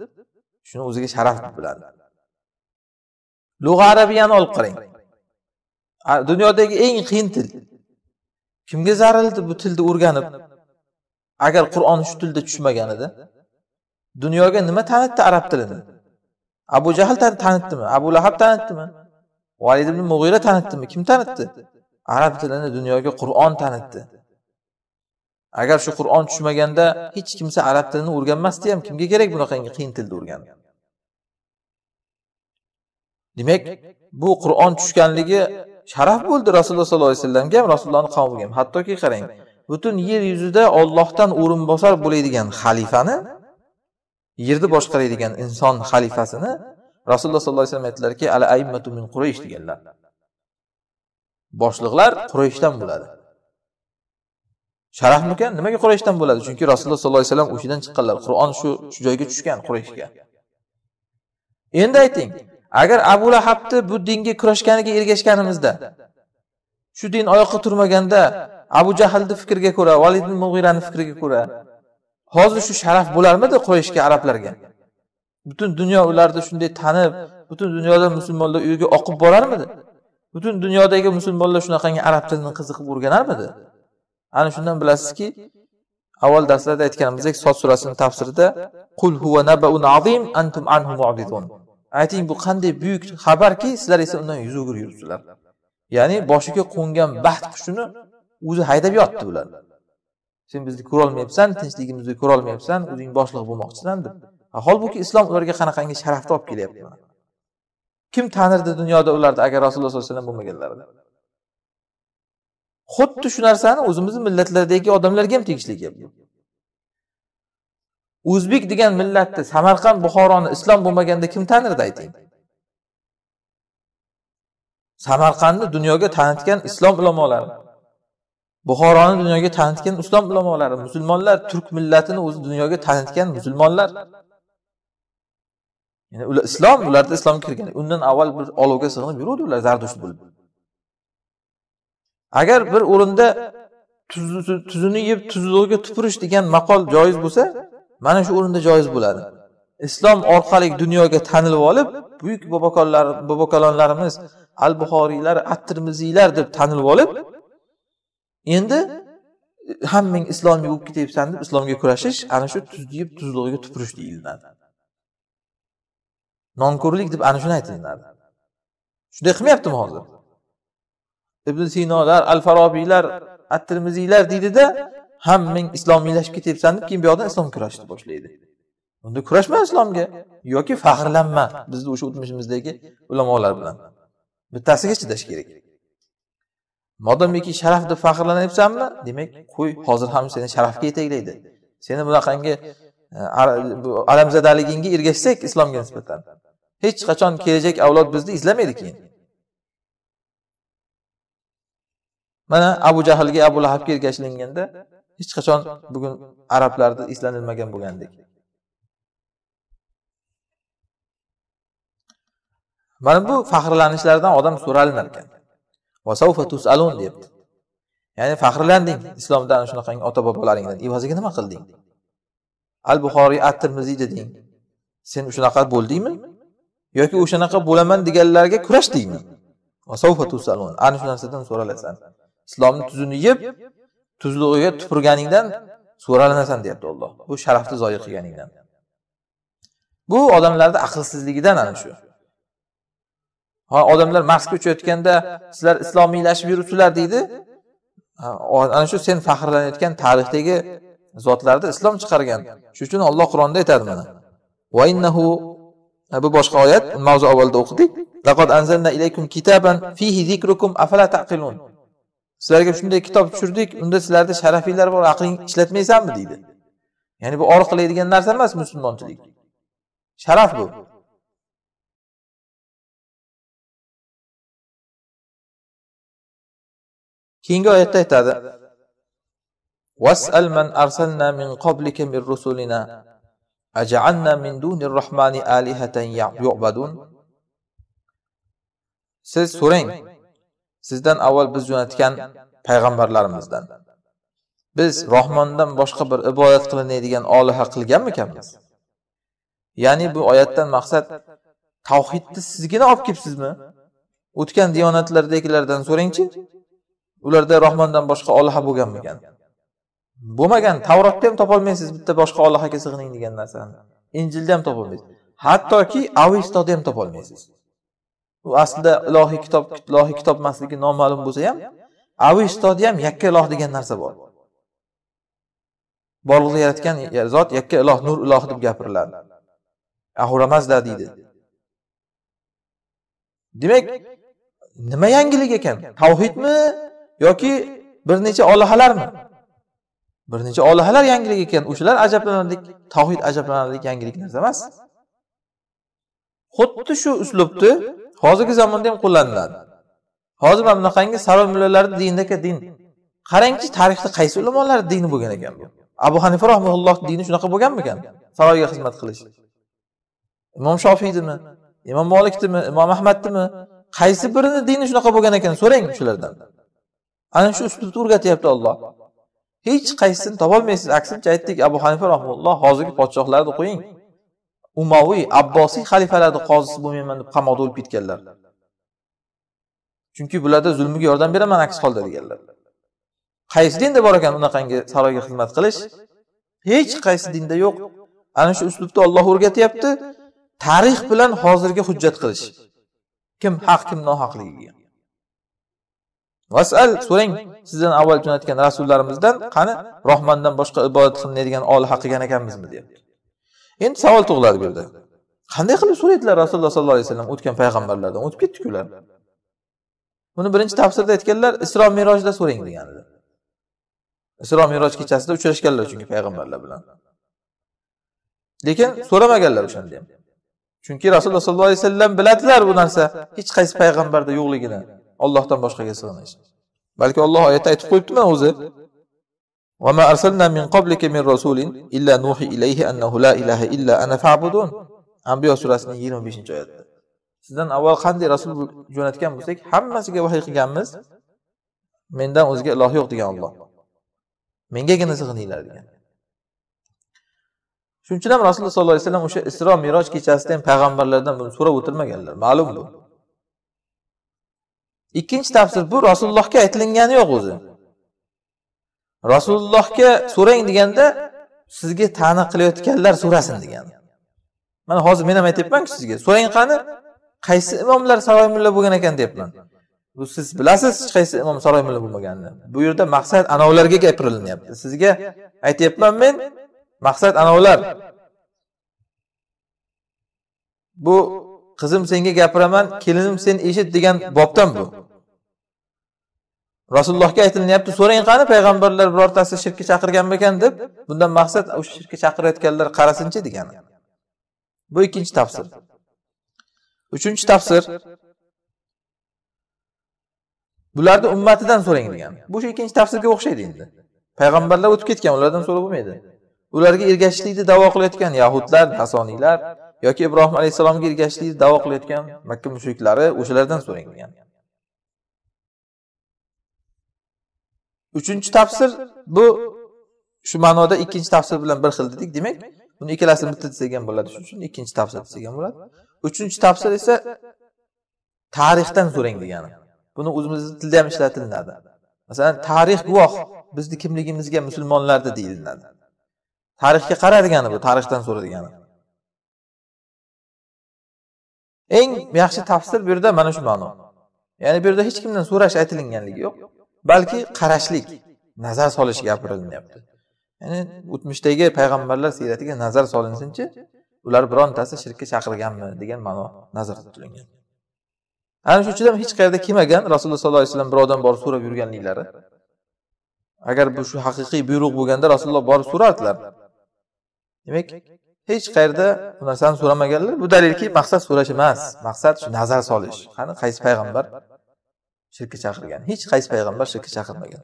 shuni o'ziga sharaf deb biladi lug'a arabiyani olib qarang dunyodagi eng qiyin til kimga zaril bu tilni o'rganib agar qur'on shu tilda tushmaganida dunyoga nima tanitdi arab tilini abu jahl tanitdimi abu lahab tanitdimi valid ibn mug'ira tanitdimi kim tanitdi arab tilini dunyoga qur'on tanitdi agar shu qur'on tushmaganda hech kimsa arab tilini o'rganmasdi ham kimga kerak bunaqangi qiyin tilni o'rganish demak bu qur'on tushganligi sharaf bo'ldi rasululloh sollallohu alayhi vasallamga ham rasulullohni qavmiga ham hattoki qarang butun yer yuzida Allohdan o'rinbosar bo'ladigan xalifani yerni boshqaradigan inson xalifasini rasululloh sollallohu alayhi vasallam aytdilarki ala aymatu min quraysh deganlar boshliqlar qurayshdan bo'ladi sharafmikan nimaga qurayshdan bo'ladi chunki rasululloh sollallohu alayhi vasallam o'shadan chiqqanlar qur'on shu shu joyga tushgan qurayshga endi ayting agar abu lahabni bu dinga kurashganiga ergashganimizda shu din oyoqqa turmaganda abu jahlni fikriga ko'ra valid ibn mug'irani fikriga ko'ra hozir shu sharaf bo'larmidi qurayshga arablarga butun dunyo ularni shunday tanib butun dunyoda musulmonlar uyiga oqib borarmidi butun dunyodagi musulmonlar shunaqangi arab tilini qiziqib o'rganarmidi ana shundan bilasizki avval darslarda aytganimizdek sot surasini tafsirida qul huva nabaun azim antum anhu mu'ridun ayting bu qanday buyuk xabarki sizlar esa undan yuz o'girib yuribsizlar ya'ni boshiga qo'ngan baxt qushini o'zi haydab yotdi ular sen bizni ko'rolmayapsan tinchligimizni ko'rolmayapsan o'zing boshliq bo'lmoqchisan deb holbuki islom ularga qanaqangi sharafni olib kelyapti kim tanirdi dunyoda ularni agar rasululloh sollallohu alayhi vasallam bo'lmaganlarida xuddi shu narsani o'zimizni millatlardagi odamlarga ham tegishli gap bu o'zbek degan millatni samarqand buxoroni islom bo'lmaganda kim tanirdi ayting samarqandni dunyoga tanitgan islom ulamolari buxoroni dunyoga tanitgan islom ulamolari musulmonlar turk millatini o'zi dunyoga tanitgan musulmonlar ya'ni ular islom ularda islom kirgan undan avval bir olovga sig'inib yuruvdi ular zardush bo'lib agar bir o'rinda tuzini yeb tuzlig'iga tupurish degan maqol joiz bo'lsa mana shu o'rinda joiz bo'ladi islom orqali dunyoga tanilib olib buyuk bobokonlar bobokalonlarimiz al buxoriylar at termiziylar deb tanilib olib endi hammang islomga bo'lib ketyapsan deb islomga kurashish ana shu tuzyib tuzlig'iga tupurish deyiladi nonko'rlik deb ana shuni aytilinadi shunday qilmayaptimi hozir ibn sinolar al farobiylar at termiziylar deydida hammang islomiylashib ketyapsan deb keyin bu yoqdan islom kurashni boshlaydi unda kurashma islomga yoki faxrlanma bizni o'sha o'tmishimizdagi ulamolar bilan bittasiga chidash kerak modomiki sharaf deb faxrlanyapsanmi demak qo'y hozir ham seni sharafga yetaklaydi seni bunaqangi e, alamzadaligingga ergashsak islomga nisbatan hech qachon kelajak avlod bizni izlamaydi keyin mana abu jahlga abu lahabga ergashilinganda hech qachon bugun arablarda eslanilmagan bo'lgandek mana bu faxrlanishlardan odam so'ralinar ekan tusalun deyapti ya'ni faxrlanding islomdan shunaqangi ota bobolaringdan evaziga nima qilding al buxoriy at termiziy deding sen shunaqa bo'ldingmi yoki o'shanaqa bo'laman deganlarga kurashdingmi ana shu narsadan so'ralasan islomni tuzini yeb tuzli o'yga tupurganingdan so'ralanasan deyapti olloh bu sharafni zoya qilganingdan bu odamlarni aqlsizligidan ana shu ha odamlar marsga uchayotganda sizlar islomiylashib yuribsizlar deydi ana shu sen faxrlanayotgan tarixdagi zotlarni islom chiqargan shuning uchun olloh qur'onda aytadi mana va innahu bu boshqa oyat mavzu avvalda o'qidik laqad anzalna ilaykum kitaban fihi zikrukum afala taqilun sizlarga shunday kitob tushirdik unda sizlarda sharafiylar bor aqling ishlatmaysanmi deydi ya'ni bu or qiladigan narsa emas musulmonchilik sharaf bu keyingi oyatda aytadi واسأل من أرسلنا من قبلك من رسلنا أجعلنا من دون الرحمن آلهة يعبدون siz so'rang sizdan avval biz jo'natgan payg'ambarlarimizdan biz rohmondan boshqa bir ibodat qilinadigan oliha qilganmikanmiz ya'ni bu oyatdan maqsad tavhidni sizgina olib kelibsizmi o'tgan diyonatlardagilardan so'rangchi ularda rohmondan boshqa oliha bo'lganmikan bo'lmagan tavrotda ham topolmaysiz bitta boshqa ollohaga sig'ining degan narsani injilda ham topolmaysiz hattoki avistoda ham topolmaysiz u aslida ilohiy kitob ilohiy kitob emasligi noma'lum bo'lsa ham avi ham yakka iloh degan narsa bor borliqni yaratgan zot yakka iloh nur ilohi deb gapiriladi ahuramazda deydi demak nima yangilik ekan tavhidmi yoki bir necha olihalarmi bir necha olihalar yangilik ekan o'shalar ajablanarlik tavhid ajablanarlik yangilik narsa emas xuddi shu uslubni hozirgi zamonda ham qo'llaniladi hozir mana bunaqangi saroy mullalarni dinidaka din qarangchi tarixda qaysi ulamolarni dini bo'lgan ekan bu abu hanifa rahmaulloh dini shunaqa bo'lganmikan saroyga xizmat qilish imom shofiydimi imom molikdimi imom ahmadnimi qaysi birini dini shunaqa bo'lgan ekan so'rang shulardan ana shu uslubni o'rgatyapti olloh hech qaysisini topolmaysiz aksincha aytdik abu hanifa rahmulloh hozirgi podshohlarni qo'ying umaviy abbosiy xalifalarni qozisi bo'lmayman deb qamoqda o'lib ketganlar chunki bularda zulmiga yordam beraman aks holda deganlar qaysi dinda bor ekan unaqangi saroyga xizmat qilish hech qaysi dinda yo'q ana shu uslubda olloh o'rgatyapti tarix bilan hozirga hujjat qilish kim haq kim nohaqligiga vasal so'rang sizdan avval jo'natgan rasullarimizdan qani rohmandan boshqa ibodat qilmaydigan oli haq qilgan ekanmizmi deyapti endi savol tug'iladi bu yerda qanday qilib so'raydilar rasululloh sollallohu alayhi vasallam o'tgan payg'ambarlardan o'tib ketdiku ular buni birinchi tafsirda aytganlar isro merojda so'rang deganlar isro meroj kechasida uchrashganlar chunki payg'ambarlar bilan lekin so'ramaganlar o'shanda ham chunki rasululloh sollallohu alayhi vasallam biladilar bu narsa hech qaysi payg'ambarda yo'qligini ollohdan boshqaga sig'inish balki olloh oyatda aytib qo'yibdimi o'zi وما أرسلنا من قبلك من رسول إلا نوحي إليه أنه لا إله إلا أنا فاعبدون أنبياء سورة 25 آيات sizdan avval qanday rasul jo'natgan bo'lsak hammasiga vahiy qilganmiz mendan o'zga iloh yo'q degan olloh mengagina sig'ininglar degan shuning uchun ham rasululloh sollallohu alayhi vasallam o'sha isro meroj kechasida ham payg'ambarlardan buni so'rab o'tirmaganlar ma'lum bu ikkinchi tafsir bu rasulullohga aytilingani yo'q o'zi rasulullohga so'rang deganda sizga ta'na qilayotganlar so'rasin degan mana hozir men ham aytyapmanku sizga so'rang qani qaysi imomlar saroy mulla bo'lgan ekan deyapman bu siz bilasiz hech qaysi imom saroy mulla bo'lmaganini bu yerda maqsad anavilarga gapirilyapti sizga aytyapman men maqsad anavilar bu qizim senga gapiraman kelinim sen eshit degan bobdan bu rasulullohga aytilinyapti so'rang qani payg'ambarlar birortasi shirkka chaqirganmikan deb bundan maqsad o'sha shirkka chaqirayotganlar qarasinchi degani bu ikkinchi tafsir uchinchi tafsir bularni ummatidan so'rang degan bu shu ikkinchi tafsirga o'xshaydi endi payg'ambarlar o'tib ketgan ulardan so'rab bo'lmaydi ularga ergashishlikni davo qilayotgan yahudlar nasoniylar yoki ibrohim alayhissalomga ergashishlikni davo qilayotgan makka mushriklari o'shalardan so'rang degan uchinchi tafsir bu shu ma'noda ikkinchi tafsir bilan bir xil dedik demak buni ikkalasini bitta desak ham bo'ladi shuning uchun ikkinchi tafsir desak ham bo'ladi uchinchi tafsir esa tarixdan so'rang degani buni o'zimizni tilda ham ishlatilinadi masalan tarix guvoh bizni kimligimizga musulmonlarni deyilinadi tarixga qara degani bu tarixdan so'ra degani eng yaxshi tafsir bu yerda mana shu ma'no ya'ni bu yerda hech kimdan so'rash aytilinganligi yo'q balki qarashlik nazar solish gapirilyapti ya'ni o'tmishdagi payg'ambarlar siyratiga nazar solinsinchi ular birontasi shirkka chaqirganmi degan ma'no nazarda tutilgan ana shu uchun hech qayerda kelmagan rasululloh sollallohu alayhi vasallam birovdan borib so'rab yurganliklari agar bu shu haqiqiy buyruq bo'lganda rasululloh borib so'rardilar demak hech qayerda bu narsani so'ramaganlar bu dalilki maqsad so'rash emas maqsad shu nazar solish qani qaysi payg'ambar shirkka chaqirgan hech qaysi payg'ambar shirkka chaqirmagan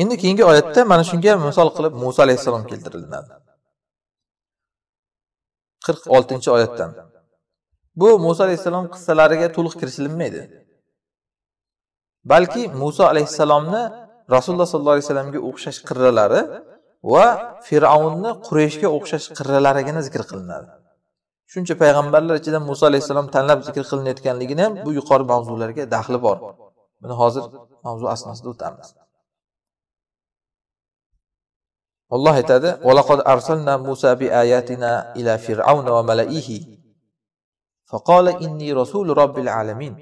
endi keyingi oyatda mana shunga misol qilib muso alayhissalom keltiriladi qirq oltinchi oyatdan bu muso alayhissalom qissalariga to'liq kirishilmaydi balki muso alayhissalomni rasululloh sollallohu alayhi vasallamga o'xshash qirralari va fir'avnni qurayshga o'xshash qirralarigina zikr qilinadi shuncha payg'ambarlar ichida Musa alayhissalom tanlab zikr qilinayotganligini ham bu yuqori mavzularga daxli bor buni hozir mavzu asnosida o'tamiz alloh aytadi arsalna musa ila va malaihi faqala inni rasul robbil alamin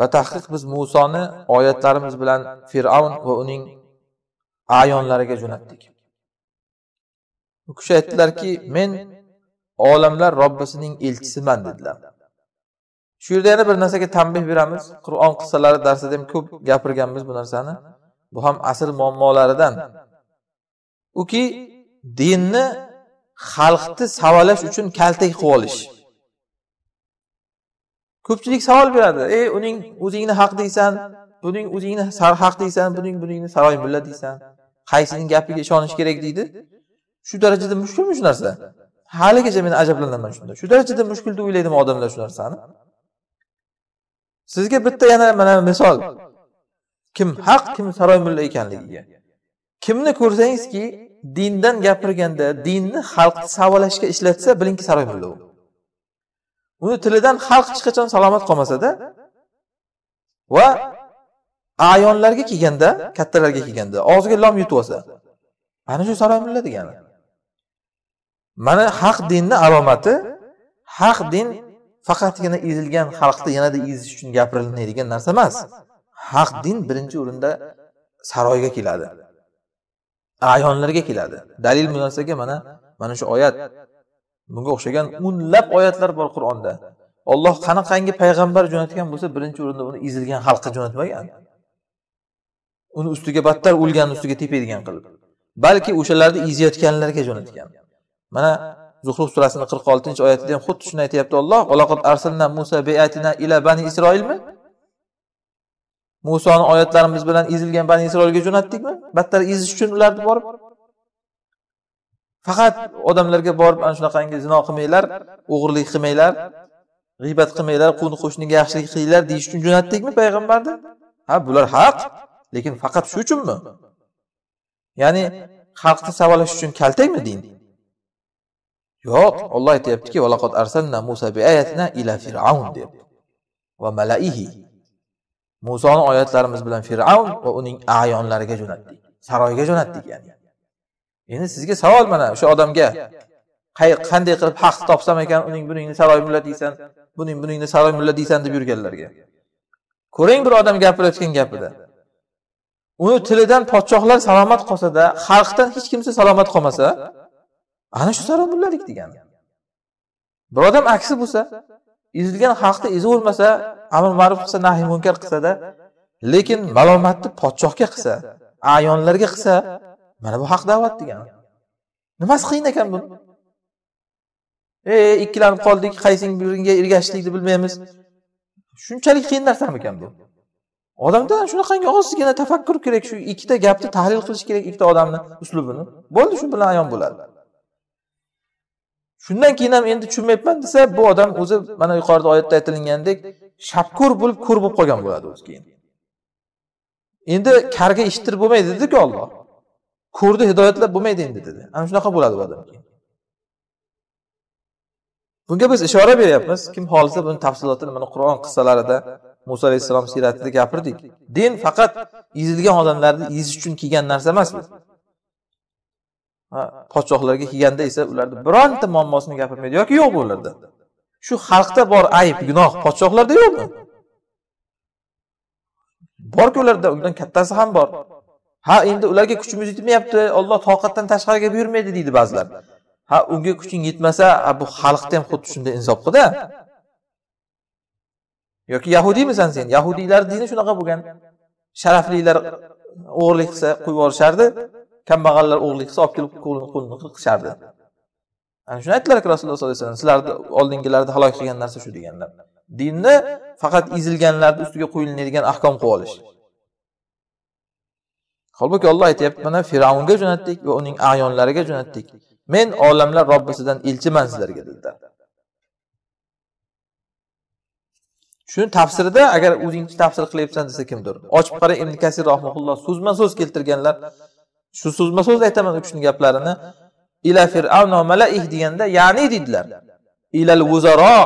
batahqiq biz musoni oyatlarimiz bilan fir'avn va uning ayonlariga jo'natdik u kishi aytdilarki men olamlar robbisining elchisiman dedilar shu yerda yana bir narsaga tanbeh beramiz qur'on qissalari darsida ham ko'p gapirganmiz bu narsani bu ham asl muammolaridan uki dinni xalqni savalash uchun kaltak qilib olish ko'pchilik savol beradi ey uning o'zingni haq deysan buning o'zingni haq deysan buning buningni saroy mulla deysan qaysining gapiga ishonish kerak deydi shu darajada mushkulmi shu narsa haligacha men ajablanaman shunda shu darajada mushkul deb o'ylaydimi odamlar shu narsani sizga bitta yana mana misol kim haq kim saroy mulla ekanligiga kimni ko'rsangizki dindan gapirganda dinni xalqni savalashga ishlatsa bilingki saroy mulla u uni tilidan xalq hech qachon salomat qolmasada va ayonlarga kelganda kattalarga kelganda og'ziga lom yutib olsa ana shu saroy mulla degani mana haq dinni alomati haq din faqatgina ezilgan xalqni yanada ezish uchun gapirilmaydigan narsa emas haq din birinchi o'rinda saroyga keladi ayonlarga keladi dalil munosaga mana mana shu oyat bunga o'xshagan o'nlab oyatlar bor qur'onda olloh qanaqangi payg'ambar jo'natgan bo'lsa birinchi o'rinda uni ezilgan xalqqa jo'natmagan uni ustiga battar o'lganni ustiga tepadigan qilib balki o'shalarni ezayotganlarga jo'natgan mana zuhruf surasini 46 oltinchi oyatida ham xuddi shuni aytyapti olloh musa beatina ila bani isroilmi musoni oyatlarimiz bilan ezilgan bani isroilga jo'natdikmi battar ezish uchun ularni borib faqat odamlarga borib ana shunaqangi zino qilmanglar o'g'irlik qilmanglar g'iybat qilmanglar qo'ni qo'shniga yaxshilik qilinglar deyish uchun jo'natdikmi payg'ambarni ha bular haq lekin faqat shu uchunmi ya'ni xalqni savalash uchun kaltakmi din yo'q olloh aytyaptiki arsalna ila deb va malaihi musoni oyatlarimiz bilan fir'avn va uning ayonlariga jo'natdik saroyga jo'natdik ya'ni endi sizga savol mana o'sha odamga qanday qilib haq topsam ekan uning buningni saroy mulla deysan buning buningni saroy mulla deysan deb yurganlarga ko'ring bir odam gapirayotgan gapida uni tilidan podshohlar salomat qolsada xalqdan hech kimsa salomat qolmasa ana shu sari mullalik degani bir odam aksi bo'lsa ezilgan ezi bo'lmasa amr ma'ruf qilsa nahi munkar qilsada lekin malomatni podshohga qilsa ayonlarga qilsa mana bu haq da'vat degani nimasi qiyin ekan buni e ikkilanib qoldik qaysing biringa ergashishlikni bilmaymiz shunchalik qiyin narsamikan bu odamda shunaqangi ozgina tafakkur kerak shu ikkita gapni tahlil qilish kerak ikkita odamni uslubini bo'ldi shu bilan ayon bo'ladi shundan keyin ham endi tushunmayapman desa bu odam o'zi mana yuqorida oyatda aytilgandek shapko'r bo'lib ko'r bo'lib qolgan bo'ladi o'zi keyin endi karga eshittirib bo'lmaydi dediku olloh ko'rni hidoyatlab bo'lmaydi endi dedi ana shunaqa bo'ladi u odam keyin bunga biz ishora beryapmiz kim xohlasa buni tafsilotini mana qur'on qissalarida muso alayhissalom siyratida gapirdik din faqat ezilgan odamlarni ezish uchun kelgan narsa emas podshohlarga kelganda esa ularni bironta muammosini gapirmaydi yoki yo'q bu ularda shu xalqda bor ayb gunoh podshohlarda yo'qmi borku ularda undan kattasi ham bor ha endi ularga kuchimiz yetmayapti olloh toqatdan tashqariga buyurmaydi deydi ba'zilar ha unga kuching yetmasa bu xalqni ham xuddi shunday insof qilda yoki yahudiymisan sen yahudiylar dini shunaqa bo'lgan sharaflilar o'g'irlik qilsa qo'yib yuborishardi kambag'allar o'g'li qilsa olib kelib qo'lini qishardi ana shuni aytdilar rasululloh sollallohu alayhi vasallam sizlarni oldingilarni halok qilgan narsa shu deganlar dinni faqat ezilganlarni ustiga qo'yiladigan ahkom qilib olish holbuki olloh aytyapti mana fir'avnga jo'natdik va uning ayonlariga jo'natdik men olamlar robbisidan elchiman sizlarga dedilar shuni tafsirida agar o'zingiz tafsir qilyapsan desa kimdir ochib qarang ibn kasir rahmulloh so'zma so'z keltirganlar shu so'zma so'z aytaman u kishini gaplarini ila fir'avno malaih deganda ya'ni deydilar ilal vuzaro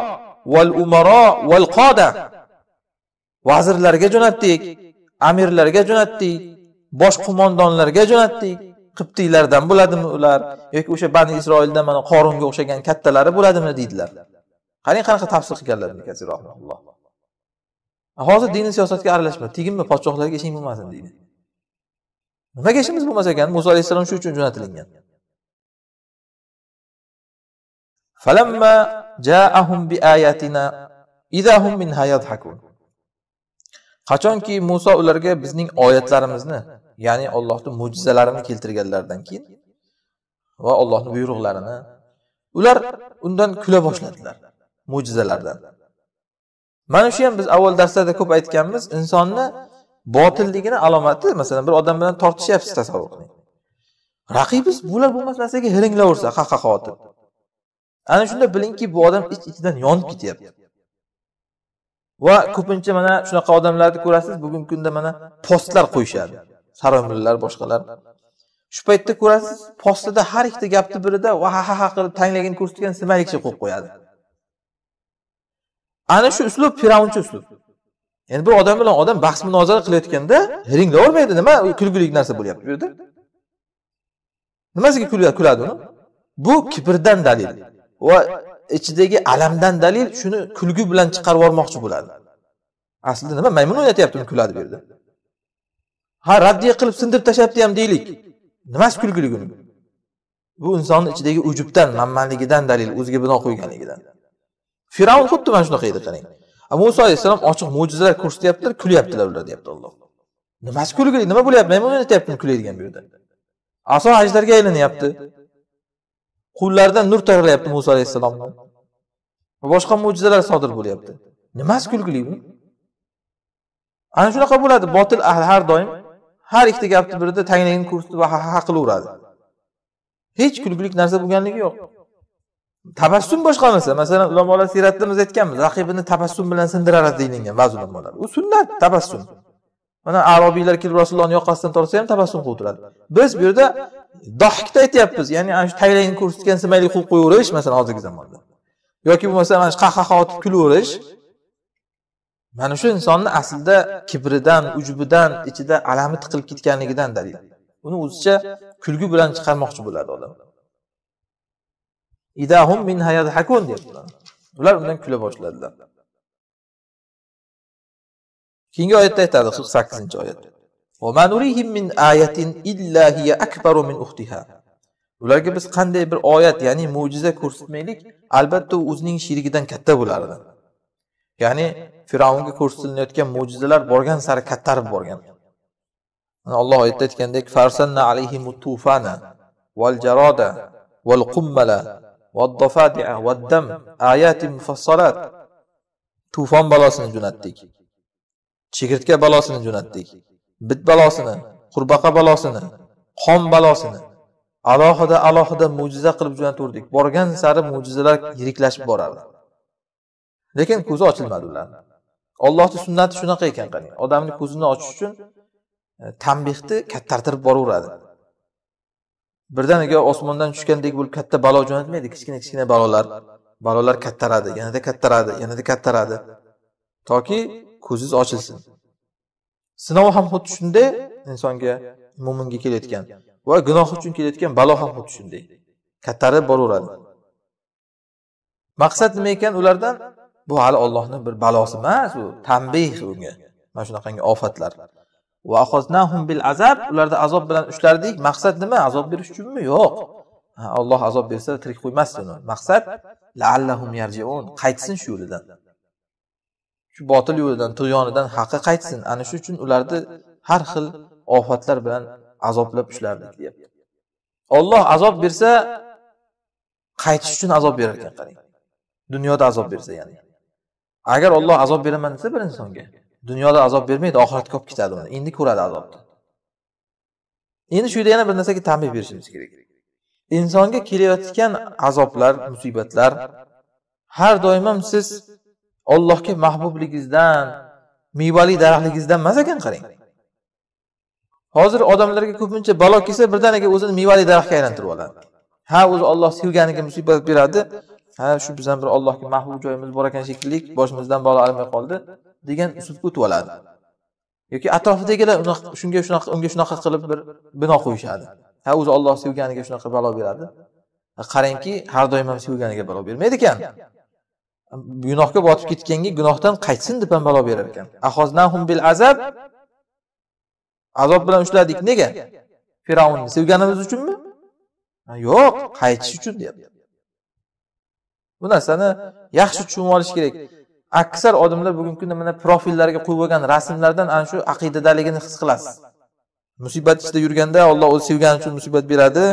val umaro val qoda vazirlarga jo'natdik amirlarga jo'natdik bosh qo'mondonlarga jo'natdik qibtiylardan bo'ladimi ular yoki o'sha bani isroildan mana qorunga o'xshagan kattalari bo'ladimi deydilar qarang qanaqa tafsir qilganlar hozir dini siyosatga aralashma teginma podshohlarga ishing bo'lmasin deydi nimaga ishimiz bo'lmas ekan muso alayhissalom shu uchun jo'natilingan falamma jaahum minha qachonki muso ularga bizning oyatlarimizni ya'ni Allohning mo'jizalarini keltirganlaridan keyin va Allohning buyruqlarini ular undan kula boshladilar mo'jizalardan mana shu ham biz avval darslarda ko'p aytganmiz insonni botilligini alomati masalan bir odam bilan tortishyapsiz tasavvur qiling raqibiz bular bo'lmas narsaga hiringlaversa ha ha xavotir ana shunda bilingki bu odam ich ichidan yonib ketyapti va ko'pincha mana shunaqa odamlarni ko'rasiz bugungi kunda mana postlar qo'yishadi saromillar boshqalar shu paytda ko'rasiz postida har ikkita gapni birida va ha ha ha qilib tanglagini ko'rsatgan smaylikcha qo'yib qo'yadi ana shu uslub fir'avncha uslub endi bir odam bilan odam bahs munozara qilayotganda hiringlavermaydi nima kulgulik narsa bo'lyapti bu yerda nimasiga kuladi uni bu kibrdan dalil va ichidagi alamdan dalil shuni kulgi bilan chiqarib yubormoqchi bo'ladi aslida nima maymun o'ynatyapti uni kuladi bu yerda ha raddiya qilib sindirib tashlabdi ham deylik nimasi kulgili uni bu insonni ichidagi ujubdan manmanligidan dalil o'ziga bino qo'yganligidan fir'avn xuddi mana shunaqa edi qarang Musa alayhissalom ochiq mo'jizalar ko'rsatyaptilar, kulyaptilar ular deyapti Alloh. Nimasi kulgili? Nima bo'lyapti? Men mo'min aytyaptim kulaydigan bu yerda. Aso hajlarga aylanyapti. qullaridan nur taralayapti Musa alayhissalomni Va boshqa mo'jizalar sodir bo'lyapti. Nimasi kulgili bu? Ana shunaqa bo'ladi. Botil ahli har doim har ikkita gapni birida tangligini ko'rsatib va ha qilaveradi. Hech kulgilik narsa bo'lganligi yo'q. tabassum boshqa narsa masalan ulamolar siyratda biz aytganmiz raqibini tabassum bilan sindiradi deyilgan ba'zi ulamolar u sunnat tabassum mana arobiylar kelib rasulullohni yoqasidan tortsa ham tabassum qilib o'tiradi biz bu yerda dohikda aytyapmiz ya'ni ana shu taglangni ko'rsatgan simayli qilib qo'yaverish masalan hozirgi zamonda yoki bo'lmasa mana shu qahqaha otib kulaverish mana shu insonni aslida kibridan ujbidan ichida alami tiqilib ketganligidan dalil uni o'zicha kulgi bilan chiqarmoqchi bo'ladi odam idahum min hayadhakun deyaptilar ular undan kula boshladilar keyingi oyatda aytadi sakkizinchi oyat ularga biz qanday bir oyat ya'ni mo'jiza ko'rsatmaylik albatta u o'zining sherigidan katta bo'lardi ya'ni fir'avnga ko'rsatilayotgan mo'jizalar borgan sari kattarib borgan alloh oyatda aytgandek farsanna tufana qummala والضفادع والدم آيات مفصلات tufon balosini jo'natdik chigirtka balosini jo'natdik bit balosini qurbaqa balosini qon balosini alohida alohida mo'jiza qilib jo'nataverdik borgan sari mo'jizalar yiriklashib borardi lekin ko'zi ochilmadi ularni ollohni sunnati shunaqa ekan qarang odamni ko'zini ochish uchun tanbehni kattartirib boraveradi birdaniga osmondan tushgandek bo'lib katta balo jo'natmaydi kichkina kichkina balolar balolar kattaradi yanada kattaradi yanada kattaradi toki ko'ziz ochilsin sinov ham xuddi shunday insonga mo'minga kelayotgan va gunoh uchun kelayotgan balo ham xuddi shunday kattarib boraveradi maqsad nima ekan ulardan bu hali ollohni bir balosi emas u tanbeh unga mana shunaqangi ofatlar bil azab ularda azob bilan ushlardik maqsad nima azob berish uchunmi yo'q alloh azob bersa tirik qo'ymasdi uni maqsad laallahum yarjiun qaytsin shu yo'lidan shu botil yo'lidan tug'yonidan haqqa qaytsin ana shu uchun ularni har xil ofatlar bilan azoblab ushlardik deyapti olloh azob bersa qaytish uchun azob berar ekan qarang dunyoda azob bersa ya'ni agar olloh azob beraman desa bir insonga dunyoda azob bermaydi oxiratga olib ketadi uni endi ko'radi azobni endi shu yerda yana bir narsaga tanbeh berishimiz kerak insonga kelayotgan azoblar musibatlar har doim ham siz ollohga mahbubligingizdan mevali daraxtligingizdan emas ekan qarang hozir odamlarga ko'pincha balo kelsa birdaniga o'zini mevali daraxtga aylantirib oladi ha o'zi olloh sevganiga musibat beradi ha shu ham bir allohga mahbub joyimiz bor ekan shekilli boshimizdan balo olmay qoldi degan usul o'tib oladi yoki atrofidagilar shunga shunaqa unga shunaqa qilib bir bino qo'yishadi ha o'zi olloh sevganiga shunaqa balo beradi qarangki har doim ham sevganiga balo bermaydi ekan gunohga botib ketganga gunohdan qaytsin deb ham balo berar ekan bil azab azob bilan ushladik nega fir'avnni sevganimiz uchunmi yo'q qaytish uchun deyapti bu narsani yaxshi tushunib olish kerak aksar odamlar bugungi kunda mana profillarga qo'yib olgan rasmlardan ana shu aqidadaligini his qilasiz musibat ichida yurganda olloh o'zi sevgani uchun musibat beradi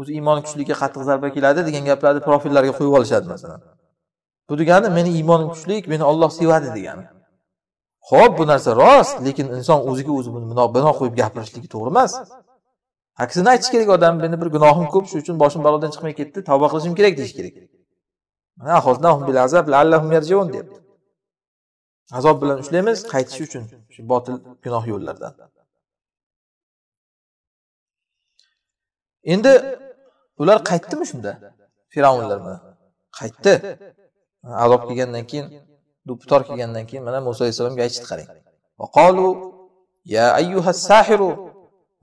o'zi iymon kuchlikka qattiq zarba keladi degan gaplarni profillarga qo'yib olishadi masalan bu degani meni iymonim kuchlik meni olloh sevadi degani ho'p bu narsa rost lekin inson o'ziga o'zi buni bino qo'yib gapirishligi to'g'ri emas aksini aytish kerak odam meni bir gunohim ko'p shuning uchun boshim balodan chiqmay ketdi tavba qilishim kerak deyish kerak deyapti azob bilan ushlaymiz qaytish uchun shu botil gunoh yo'llardan endi ular qaytdimi shunda fir'avnlar mana qaytdi azob kelgandan keyin dubtor kelgandan keyin mana muso alayhissalomga aytishdi qarang vaqolu ya ayyuha sahiru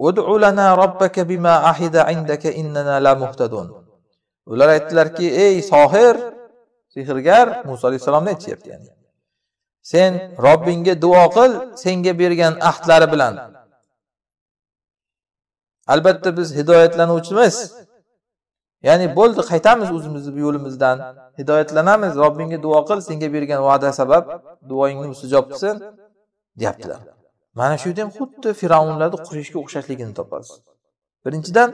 ud'u lana robbaka bima ahida indaka innana la muhtadun ular aytdilarki ey sohir Sehrgar muso alayhissalomni aytishyapti ya'ni. Sen Robbingga duo qil, senga bergan ahdlari bilan. Albatta biz hidoyatlanuvchimiz. Ya'ni bo'ldi, qaytamiz o'zimizni yo'limizdan, hidoyatlanamiz, Robbingga duo qil, senga bergan va'da sabab duoingni mustijob qilsin, deyaptilar. Mana shu yerda ham xuddi Firavnlarni qurishga o'xshashligini topasiz. Birinchidan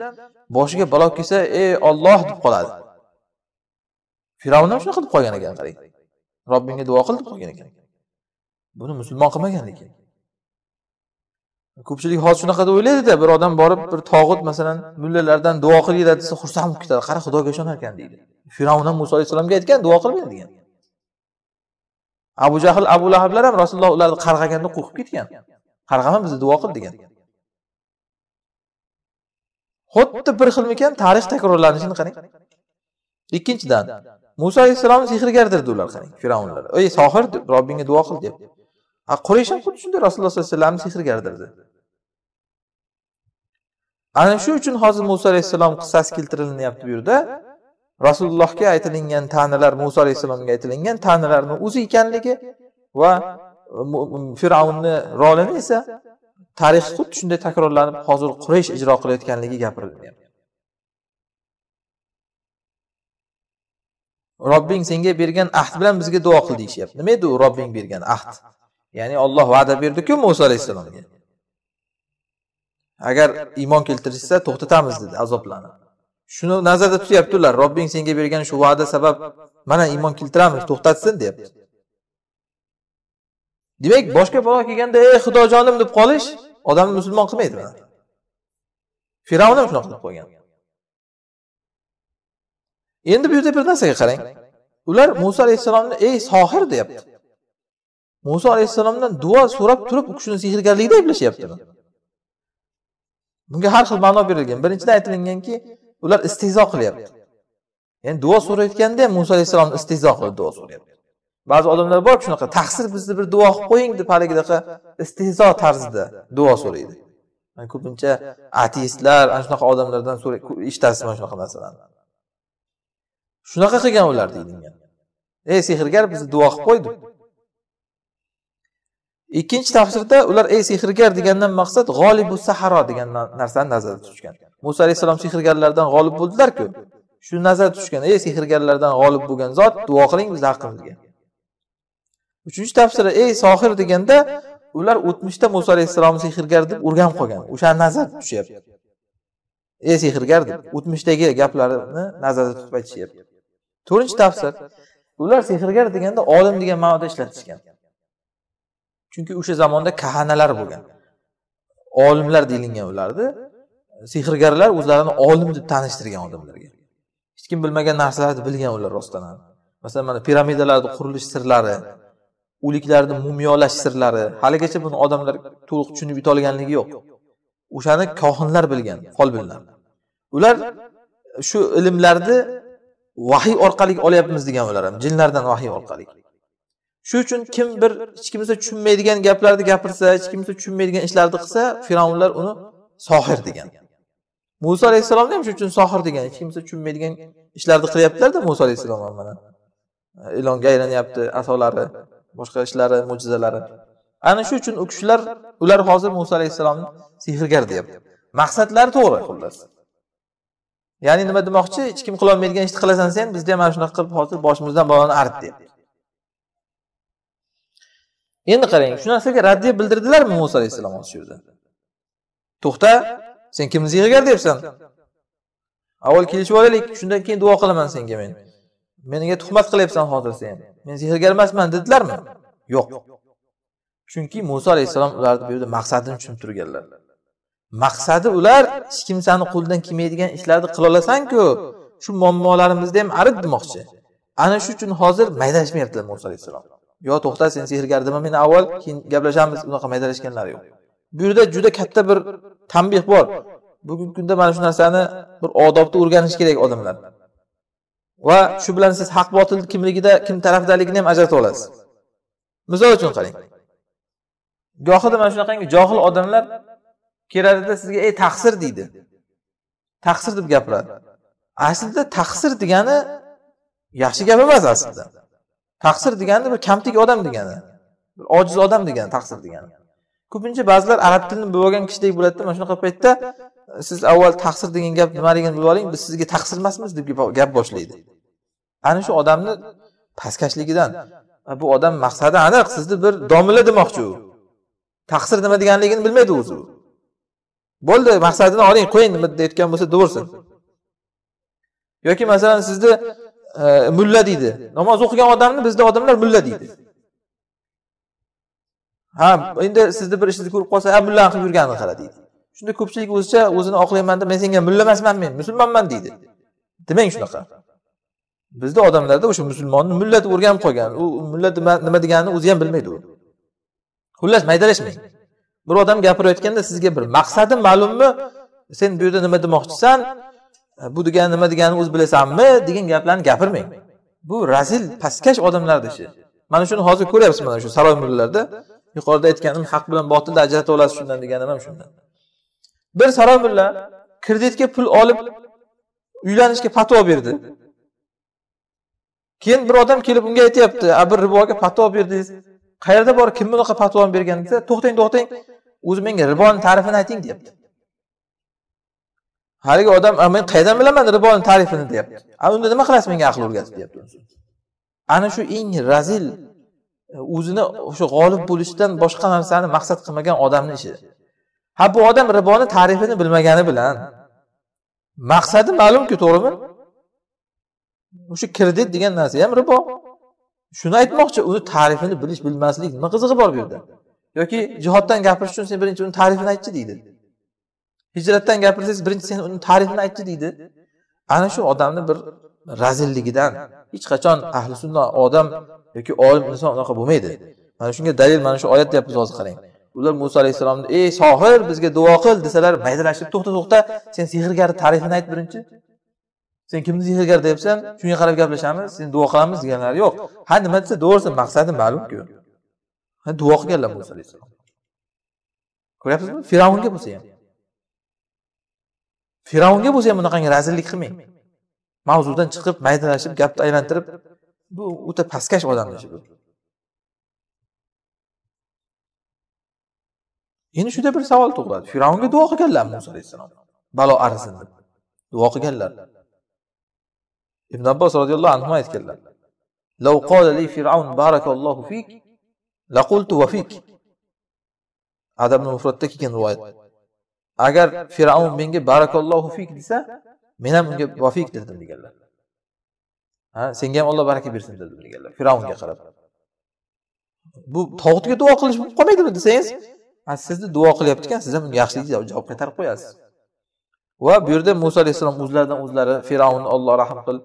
boshiga balo kelsa, "Ey Alloh" deb qoladi. firavn ham shunaqa qilib qolgan ekan qarang robbingga duo qil deb qolgan ekan buni musulmon qilmagan lekin ko'pchilik hozir shunaqa deb o'ylaydida bir odam borib bir tog'ut masalan mullalardan duo qilinglar desa xursand bo'lib ketadi qara xudoga ishonar ekan deydi firavn ham muso alayhissalomga aytgan duo qilmang degan abu jahl abu lahablar ham rasululloh ularni qarg'aganda qo'rqib ketgan qarg'ama bizni duo qil degan xuddi bir xilmikan tarix takrorlanishini qarang ikkinchidan Musa alayhissalomni sehrgardir dedi ular qarang firavnlar. Ey sohir Robbingga duo qil deb. A Quraysh ham xuddi shunday Rasululloh sollallohu alayhi vasallamni sehrgardir dedi. Ana shu uchun hozir Musa alayhissalom qissasi keltirilyapti bu yerda. Rasulullohga aytilingan ta'nalar Musa alayhissalomga aytilingan ta'nalarni o'zi ekanligi va Firavnni rolini esa tarix xuddi shunday takrorlanib hozir Quraysh ijro qilayotganligi gapirilyapti. robbing senga bergan ahd bilan bizga duo qil deyishyapti nima edi u robbing bergan ahd ya'ni olloh va'da berdiku muso alayhissalomga agar iymon keltirishsa to'xtatamiz dedi azoblarni shuni nazarda tutyapti ular robbing senga bergan shu va'da sabab mana iymon keltiramiz to'xtatsin deyapti demak boshqa balo kelganda ey xudojonim deb qolish odamni musulmon qilmaydi fir'avn ham shunaqa qilib qo'ygan endi bu yerda bir narsaga qarang ular muso alayhissalomni ey sohir deyapti muso alayhissalomdan duo so'rab turib u kishini sehrgarlikda ayblashyaptimi bunga har xil ma'no berilgan birinchidan aytilinganki ular istehzo qilyapti ya'ni duo so'rayotganda ham muso alayhissalomni istehzo qilib duo so'rayapti ba'zi odamlar bor shunaqa taqsir bizni bir duo qilib qo'ying deb haligidaqa istehzo tarzida duo so'raydi ko'pincha ateistlar ana shunaqa odamlardan eshitasiz mana shunaqa narsalarni shunaqa qilgan ular deydingan ey sehrgar bizni duo qilib qo'ydi ikkinchi tafsirda ular ey sehrgar degandan maqsad g'olibu saharo degan narsani nazarda tutishgan muso alayhissalom sehrgarlardan g'olib bo'ldilarku shu nazarda tushgan ey sehrgarlardan g'olib bo'lgan zot duo qiling bizni haqqimizga uchinchi tafsir ey sohir deganda ular o'tmishda muso alayhissalomni sehrgar deb o'rganib qolgan o'shani nazarda tushyapti ey sehrgar deb o'tmishdagi gaplarini nazarda tutib aytishyapti to'rtinchi tafsir ular sehrgar deganda olim degan ma'noda ishlatishgan chunki o'sha zamonda kahanalar bo'lgan olimlar deyilgan ularni sehrgarlar o'zlarini olim deb tanishtirgan odamlarga hech kim bilmagan narsalarni bilgan ular rostdan ham masalan mana piramidalarni qurilish sirlari o'liklarni mumiyolash sirlari haligacha buni odamlar to'liq tushunib yetolganligi yo'q o'shani kohinlar bilgan folbinlar ular shu ilmlarni vahiy orqali olyapmiz degan ular ham jinlardan vahiy orqali shu uchun kim bir hech kimsa tushunmaydigan gaplarni gapirsa hech kimsa tushunmaydigan ishlarni qilsa firavnlar uni sohir degan muso alayhissalomni ham shuning uchun sohir degan hech kimsa tushunmaydigan ishlarni qilyaptilarda muso alayhissalom ham mana ilonga aylanyapti asolari boshqa ishlari mo'jizalari ana shu uchun u kishilar ular hozir muso alayhissalomni sehrgar deyapti maqsadlari to'g'ri xullas ya'ni nima demoqchi hech kim qilolmaydigan ishni qilasan sen bizda ham mana shunaqa qilib hozir boshimizdan baloni art deyapti endi qarang shu narsaga raddiya bildirdilarmi muso alayhissalom shu yerda to'xta sen kimni yig'igar deyapsan avval kelishib olaylik shundan keyin duo qilaman senga men menga tuhmat qilyapsan hozir sen men sehrgar emasman dedilarmi yo'q chunki muso alayhissalom ularni bu yerda maqsadini tushunib turganlar maqsadi ular hech kimsani qo'lidan kelmaydigan ishlarni qila olasanku shu muammolarimizda ham arid demoqchi ana shu uchun hozir maydalashmayaptilar muso alayhissalom yo to'xta sen sehrgar dema meni avval keyin gaplashamiz unaqa maydalashganlari yo'q bu yerda juda katta bir tanbeh bor bugungi kunda mana shu narsani bir odobni o'rganish kerak odamlar va shu bilan siz haq botil kimligida kim tarafdaligini ham ajrata olasiz misol uchun qarang gohida mana shunaqangi johil odamlar keladida sizga ey taqsir deydi taqsir deb gapiradi aslida taqsir degani yaxshi gap emas aslida taqsir degani bir kamtik odam degani bir ojiz odam degani taqsir degani ko'pincha ba'zilar arab tilini bilib olgan kishidek bo'ladida mana shunaqa paytda e, siz avval taqsir degan gap nimaligini bilib oling biz sizga taqsir emasmiz deb gap boshlaydi ana shu odamni pastkashligidan bu odam maqsadi aniq sizni bir domila demoqchi u taqsir nima deganligini bilmaydi o'zi u bo'ldi maqsadini oling qo'ying nima aytgan bo'lsa deyaversin yoki masalan sizni e, mulla deydi namoz o'qigan odamni bizda odamlar mulla deydi ha endi sizni bir ishingizni ko'rib qolsa ha mullani qilib yurganini qara deydi shunda ko'pchilik o'zicha o'zini oqlayman deb men senga mulla emasman men musulmonman deydi demang shunaqa bizni odamlarda o'sha musulmonni mulla deb o'rganib qolgan u mulla nima deganini o'zi ham bilmaydi u xullas maydalashmang bir odam gapirayotganda sizga bir maqsadi ma'lummi sen bu yerda nima demoqchisan e, bu degani nima deganini o'zi bilasanmi degan gaplarni gapirmang bu razil pastkash odamlarni ishi mana shuni hozir ko'ryapsiz mana shu saroy mullalarda yuqorida aytganim haq bilan botilni ajrata olasiz shundan deganim ham shundan bir saroy mulla kreditga pul olib uylanishga fatvo berdi keyin bir odam kelib unga aytyapti a bir riboga fatvo berdingiz qayerda bor kim bunaqa fatvoni bergan desa to'xtang to'xtang o'zi menga riboni ta'rifini ayting deyapti haligi odam men qayerdan bilaman riboni ta'rifini deyapti a unda nima qilasiz menga aql o'rgatib deyapti ana shu eng razil e, o'zini o'sha g'olib bo'lishdan boshqa narsani maqsad qilmagan odamni ishi ha bu odam riboni ta'rifini bilmagani bilan maqsadi ma'lumku to'g'rimi o'sha kredit degan narsa ham ribo shuni aytmoqchi uni ta'rifini bilish bilmaslik nima qizig'i bor bu yerda yoki jihoddan gapirish uchun sen birinchi uni tarifini aytchi deydi hijratdan gapirsangiz birinchi sen uni tarifini aytchi deydi ana shu odamni bir razilligidan hech qachon ahli sunna odam yoki olim inson unaqa bo'lmaydi mana shunga dalil mana shu oyat deyapmiz hozir qarang ular muso alayhissalomni ey sohir bizga duo qil desalar maydalashib to'xta to'xta sen sehrgarni tarifini ayt birinchi sen kimni sehrgar deyapsan shunga qarab gaplashamiz sen duo qilamiz deganlari yo'q ha nima desa to'g'risi maqsadi ma'lumku ha duo qilganlar muso alayhissalom ko'ryapsizmi fir'avnga bo'lsa ham fir'avnga bo'lsa ham bunaqangi razillik qilmang mavzudan chiqib maydalashib gapni aylantirib bu o'ta pastkash odamni ishi endi shunda bir savol tug'iladi fir'avnga duo qilganlar muso alayhissalom balo arisin deb duo qilganlar ibn abbos roziyallohu anhu aytganlar لو قال لي فرعون بارك الله laqultu vafik adabni mufratda kelgan rivoyat agar fir'avn menga barakallohu fik desa men ham unga vafik dedim deganlar ha senga ham olloh baraka bersin dedim deganlar fir'avnga qarab bu tog'utga duo qilish bo'lib qolmaydimi desangiz sizni duo qilyapti ekan siz ham unga yaxshilik javob qaytarib qo'yasiz va bu yerda muso alayhissalom o'zlaridan o'zlari fir'avnni olloh rahm qil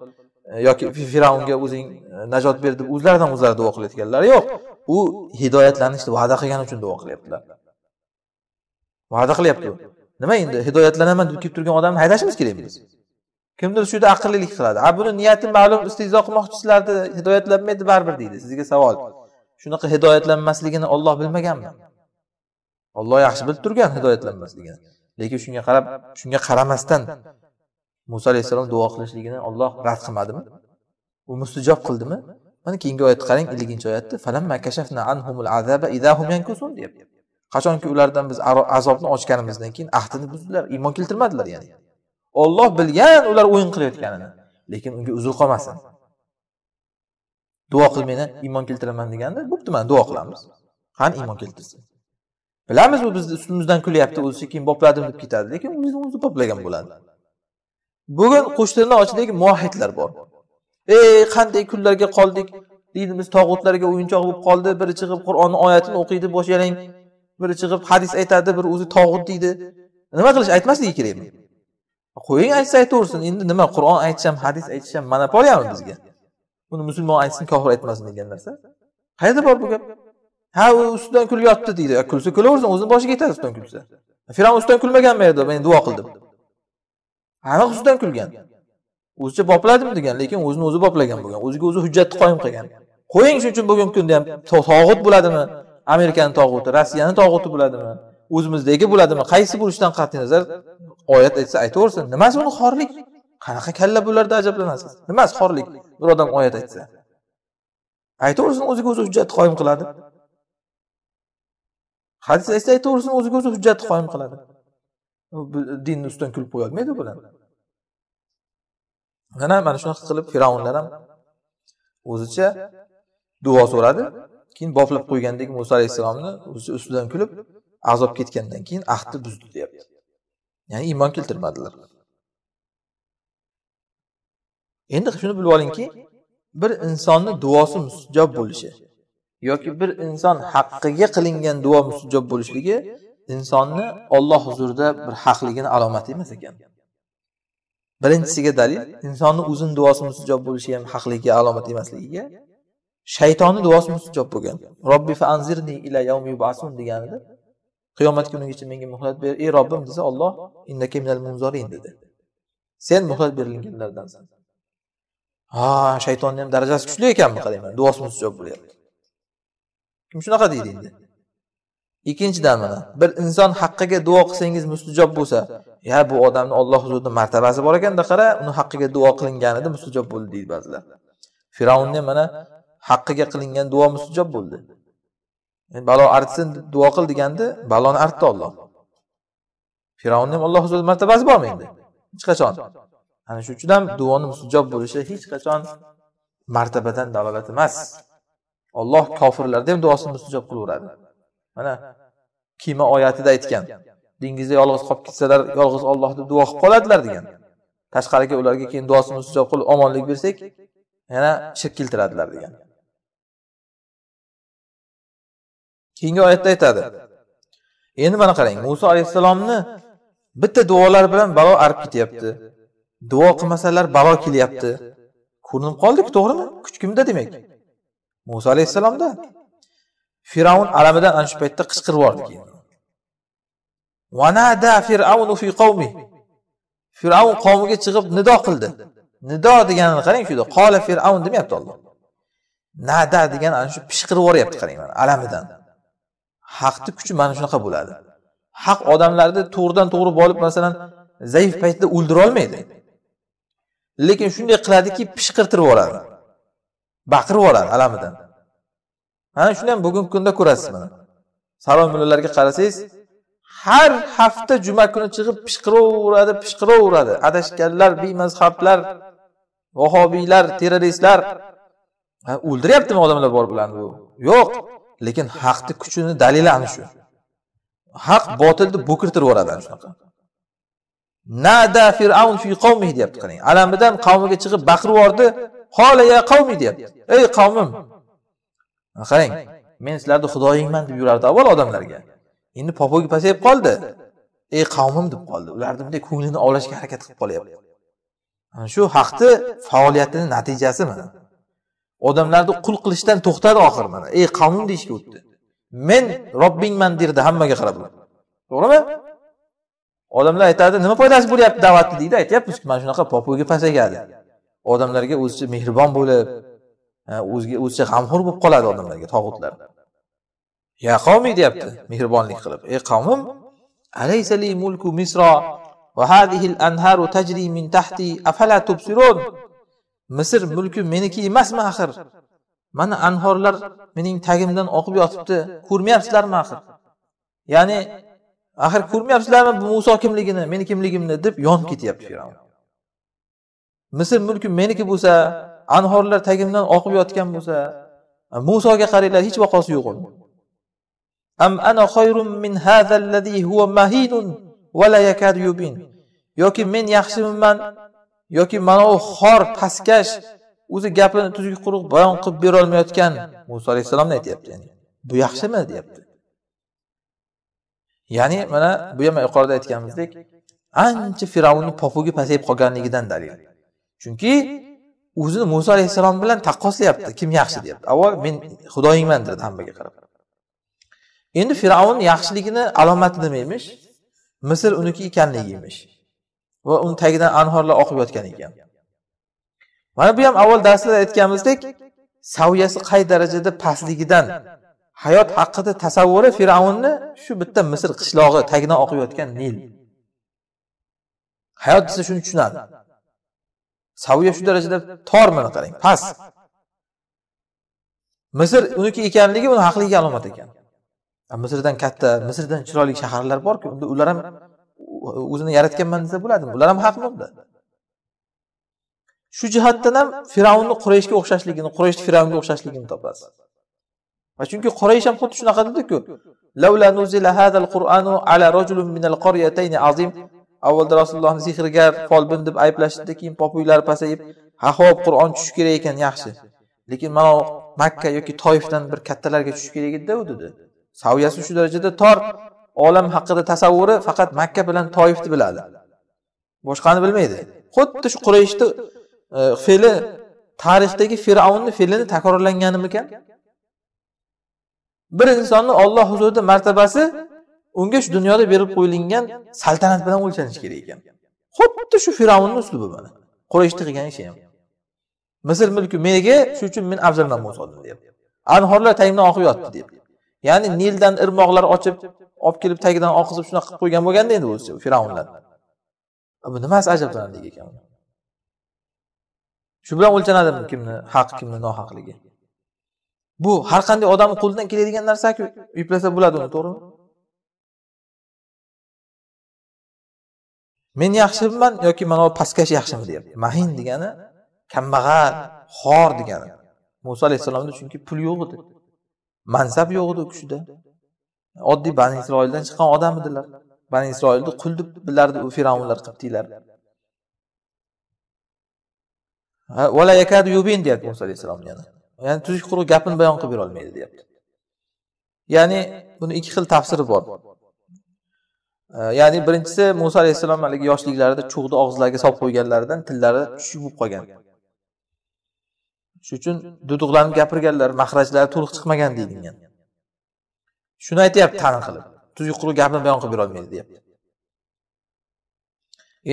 yoki fir'avnga o'zing najot ber deb o'zlaridan o'zlari duo qilayotganlari yo'q u hidoyatlanishni va'da qilgani uchun duo qilyaptilar va'da qilyapti u nima endi hidoyatlanaman deb kelib turgan odamni haydashimiz kerakmi biz kimdir shu yerda aqllilik qiladi a buni niyati ma'lum istehzo qilmoqchisizlarni hidoyatlanmaydi baribir deydi sizga savol shunaqa hidoyatlanmasligini olloh bilmaganmi olloh yaxshi bilib turgan hidoyatlanmasligini lekin shunga qarab shunga qaramasdan muso alayhissalom duo qilishligini olloh rad qilmadimi u mustijob qildimi mana keyingi oyatni qarang elliginchi oyatda qachonki ulardan biz azobni ochganimizdan keyin ahdini buzdilar iymon keltirmadilar ya'ni olloh bilgan ular o'yin qilayotganini lekin unga uzr qolmasin duo qil meni iymon keltiraman deganda bo'pti mana duo qilamiz qani iymon keltirsin bilamiz u bizni ustimizdan kulyapti o'zi sekin bopladim deb ketadi lekin o'zini o'zi boplagan bo'ladi bugun qo'shtirnoqchidagi mohidlar bor ey qanday kunlarga qoldik dinimiz tog'utlarga o'yinchoq bo'lib qoldi biri chiqib qur'onni oyatini o'qiydi bosh yalang biri chiqib hadis aytadi biri o'zi tog'ut deydi nima qilish aytmasligi kerakmi qo'ying aytsa aytaversin endi nima qur'on aytish ham hadis aytish ham monopoliyami bizga buni musulmon aytsin kofir aytmasin degan narsa qayerda bor bu gap ha u ustidan kulyapti deydi kulsa kulaversin o'zini boshiga yetadi ustidan kulsa fir'avn ustidan kulmaganmi edi men duo qildim aniq ustidan kulgan o'zicha bopladim degan lekin o'zini o'zi boplagan bo'lgan o'ziga o'zi hujjatni qoyim qilgan qo'ying shuning uchun bugungi kunda ham tog'ut bo'ladimi amerikani tog'uti rossiyani tog'uti bo'ladimi o'zimizdagi bo'ladimi qaysi bo'lishidan qat'iy nazar oyat aytsa aytaversin nimasi uni xorlik qanaqa kalla bularda ajablanasiz nimasi xorlik bir odam oyat aytsa aytaversin o'ziga o'zi hujjatni qoyim qiladi hadis aytsa aytaversin o'ziga o'zi hujjatni qoyim qiladi dinni ustidan kulib qo'yolmaydi bularni mana mana shunaqa qilib firavnlar ham o'zicha duo so'radi keyin boflab qo'ygandek muso alayhissalomni o'zicha ustidan kulib azob ketgandan keyin ahdni buzdi deyapti ya'ni iymon keltirmadilar endi shuni bilib olingki bir insonni duosi mustijob bo'lishi yoki bir inson haqqiga qilingan duo mustijob bo'lishligi insonni olloh huzurida bir haqligini alomati emas ekan birinchisiga dalil insonni o'zini duosi mustajob bo'lishi ham haqligiga alomat emasligiga shaytonni duosi mustajob bo'lgan robbi anzirni ila yawmi yubasun deganida qiyomat kunigacha menga muhlat ber ey robbim desa olloh innaka minal munzorin dedi sen muhlat berilganlardansan ha shaytonni ham darajasi kuchli ekanmi qarayman duosi mustajob bo'lyapti kim shunaqa deydi endi ikkinchidan mana bir inson haqqiga duo qilsangiz mustijob bo'lsa ya bu odamni olloh huzurida martabasi bor ekanda qara uni haqqiga duo qilinganida mustijob bo'ldi deydi ba'zilar fir'avnni mana haqqiga qilingan duo mustijob bo'ldi balo artsin duo qil deganda baloni artdi olloh fir'avnni ham olloh huzurida martabasi bormi endi hech qachon ana shuning uchun ham duoni mustijob bo'lishi hech qachon martabadan dalolat emas olloh kofirlarni ham duosini mustijob qilaveradi mana kima oyatida aytgan dengizda yolg'iz qolib ketsalar yolg'iz ollohni duo qilib qoladilar degan tashqariga ularga keyin duosini mustajob qilib omonlik bersak yana shirk keltiradilar degan keyingi oyatda aytadi endi mana qarang muso alayhissalomni bitta duolar bilan balo arib ketyapti duo qilmasalar balo kelyapti ko'rinib qoldik to'g'rimi kuch kimda demak muso alayhissalomda fir'avn alamidan ana shu paytda qichqirib yubordi keyin fi fir'avn qavmiga chiqib nido qildi nido deganini qarang shu yerda qola fir'avn demayapti olloh nada degan ana shu pishqirib yuboryapti qarang mana alamidan haqni kuchi mana shunaqa bo'ladi haq odamlarni to'g'ridan to'g'ri borib masalan zaif paytda o'ldira olmaydi lekin shunday qiladiki pishqirtirib yuboradi baqirib yuboradi alamidan mana shuni ham bugungi kunda ko'rasiz mana salom mullalarga qarasangiz har hafta juma kuni chiqib pishqiraveradi pishqiraveradi adashganlar bemazhablar vahobiylar terroristlar o'ldiryaptimi odamlar bor bularni bu yo'q lekin haqni kuchini dalili ana shu haq botilni bo'kirtirib yuboradi ana shunaqa nada fir'avn fi qavmi deyapti qarang alamidan qavmiga chiqib baqirib yubordi hola ya qavmi deyapti ey qavmim qarang men sizlarni xudoyingman deb yurardi avval odamlarga endi popogi pasayib qoldi ey qavmim deb qoldi ularni bunday ko'nglini ovlashga harakat qilib qolyapti ana shu haqni faoliyatini natijasi mana odamlarni qul qilishdan to'xtadi oxiri mana ey qavmim deyishga o'tdi men robbingman derdi hammaga qarab to'g'rimi odamlar aytadi nima foydasi bo'lyapti da'vatni deydi aytyapmizki mana shunaqa popuga pasaygadi odamlarga o'zicha mehribon bo'lib o'ziga o'zicha g'amxo'r bo'lib qoladi odamlarga tog'utlar ya qavmiy deyapti mehribonlik qilib ey qavmim alaysali mulku misro va hadihil anharu tajri min tahti afala tubsirun misr mulki meniki emasmi axir mana anhorlar mening tagimdan oqib yotibdi ko'rmayapsizlarmi axir ya'ni axir ko'rmayapsizlarmi bu muso kimligini meni kimligimni deb yonib ketyapti fir'avn misr mulki meniki bo'lsa anhorlar tagimdan oqib yotgan bo'lsa musoga qaranglar hech vaqosi yo'q am ana min huwa mahinun yoki men yaxshimiman yoki mana u xor pastkash o'zi gapini tuzuk quruq bayon qilib berolmayotgan muso alayhissalomni aytyapti yani. bu yaxshimi deyapti ya'ni mana bu ham yuqorida aytganimizdek ancha fir'avnni popugi pasayib qolganligidan dalil chunki o'zini muso alayhissalom bilan taqqoslayapti kim yaxshi deyapti avval men xudoyingman dedi hammaga qarab endi fir'avn yaxshiligini alomati nima emish misr uniki ekanligi emish va uni tagidan anhorlar oqib yotgan ekan mana bu ham avval darslarda aytganimizdek saviyasi qay darajada pastligidan hayot haqida tasavvuri fir'avnni shu bitta misr qishlog'i tagidan oqib yotgan nil hayot desa shuni tushunadi saviya shu darajada tor mana qarang past misr uniki ekanligi uni haqligi alomat ekan misrdan katta misrdan chiroyli shaharlar borku unda ular ham o'zini yaratganman desa bo'ladimi ular ham haqmi unda shu jihatdan ham fir'avnni qurayshga o'xshashligini qurayshni fir'avnga o'xshashligini topasiz va chunki quraysh ham xuddi shunaqa dediku avvalda rasulullohni sehrgar folbin deb ayblashdi keyin popuylari pasayib ha ho'p qur'on tushishi kerak ekan yaxshi lekin mana makka yoki toifdan bir kattalarga tushishi kerak edida u dedi saviyasi shu darajada tor olam haqida tasavvuri faqat makka bilan toifni biladi boshqani bilmaydi xuddi shu qurayshni e, fe'li tarixdagi fir'avnni fe'lini takrorlanganimikan bir insonni olloh huzurida martabasi unga shu dunyoda berib qo'yilgan saltanat bilan o'lchanishi kerak ekan xuddi shu fir'avnni uslubi mana qurayshni qilgan ishi ham misr mulki menga shu uchun men afzalman musodan deyapti anhorlar tagidan oqib yotdi deyapti ya'ni nildan irmoqlar ochib olib kelib tagidan oqizib shunaqa qilib qo'ygan bo'lganda endi o'zi fir'avnlar bu nimasi ajablanarli ekan shu bilan o'lchanadimi kimni haq kimni nohaqligi bu har qanday odamni qo'lidan keladigan narsaku eplasa bo'ladi uni to'g'rimi men yaxshimiman yoki mana bu pastkash yaxshimi deyapti mahin degani kambag'al xor degani muso alayhissalomda chunki pul yo'q edi mansab yo'q edi u kishida oddiy bani isroildan chiqqan odam edilar bani isroilni qul deb bilardi u firavnlar qibtiylar yubin deyapti muso alayhissalom yana ya'ni tuzuk quruq gapini bayon qilib berolmaydi deyapti ya'ni buni ikki xil tafsiri bor ya'ni э, birinchisi muso alayhissalom haligi yoshliklarida cho'g'ni og'izlariga solib qo'yganlaridan tillari tushib bo'lib qolgan shuning uchun duduqlanib gapirganlar mahrajlari to'liq chiqmagan deyilgan shuni aytyapti ta'na qilib tuzuk quruq gapni bayon qilib berolmaydi deyapti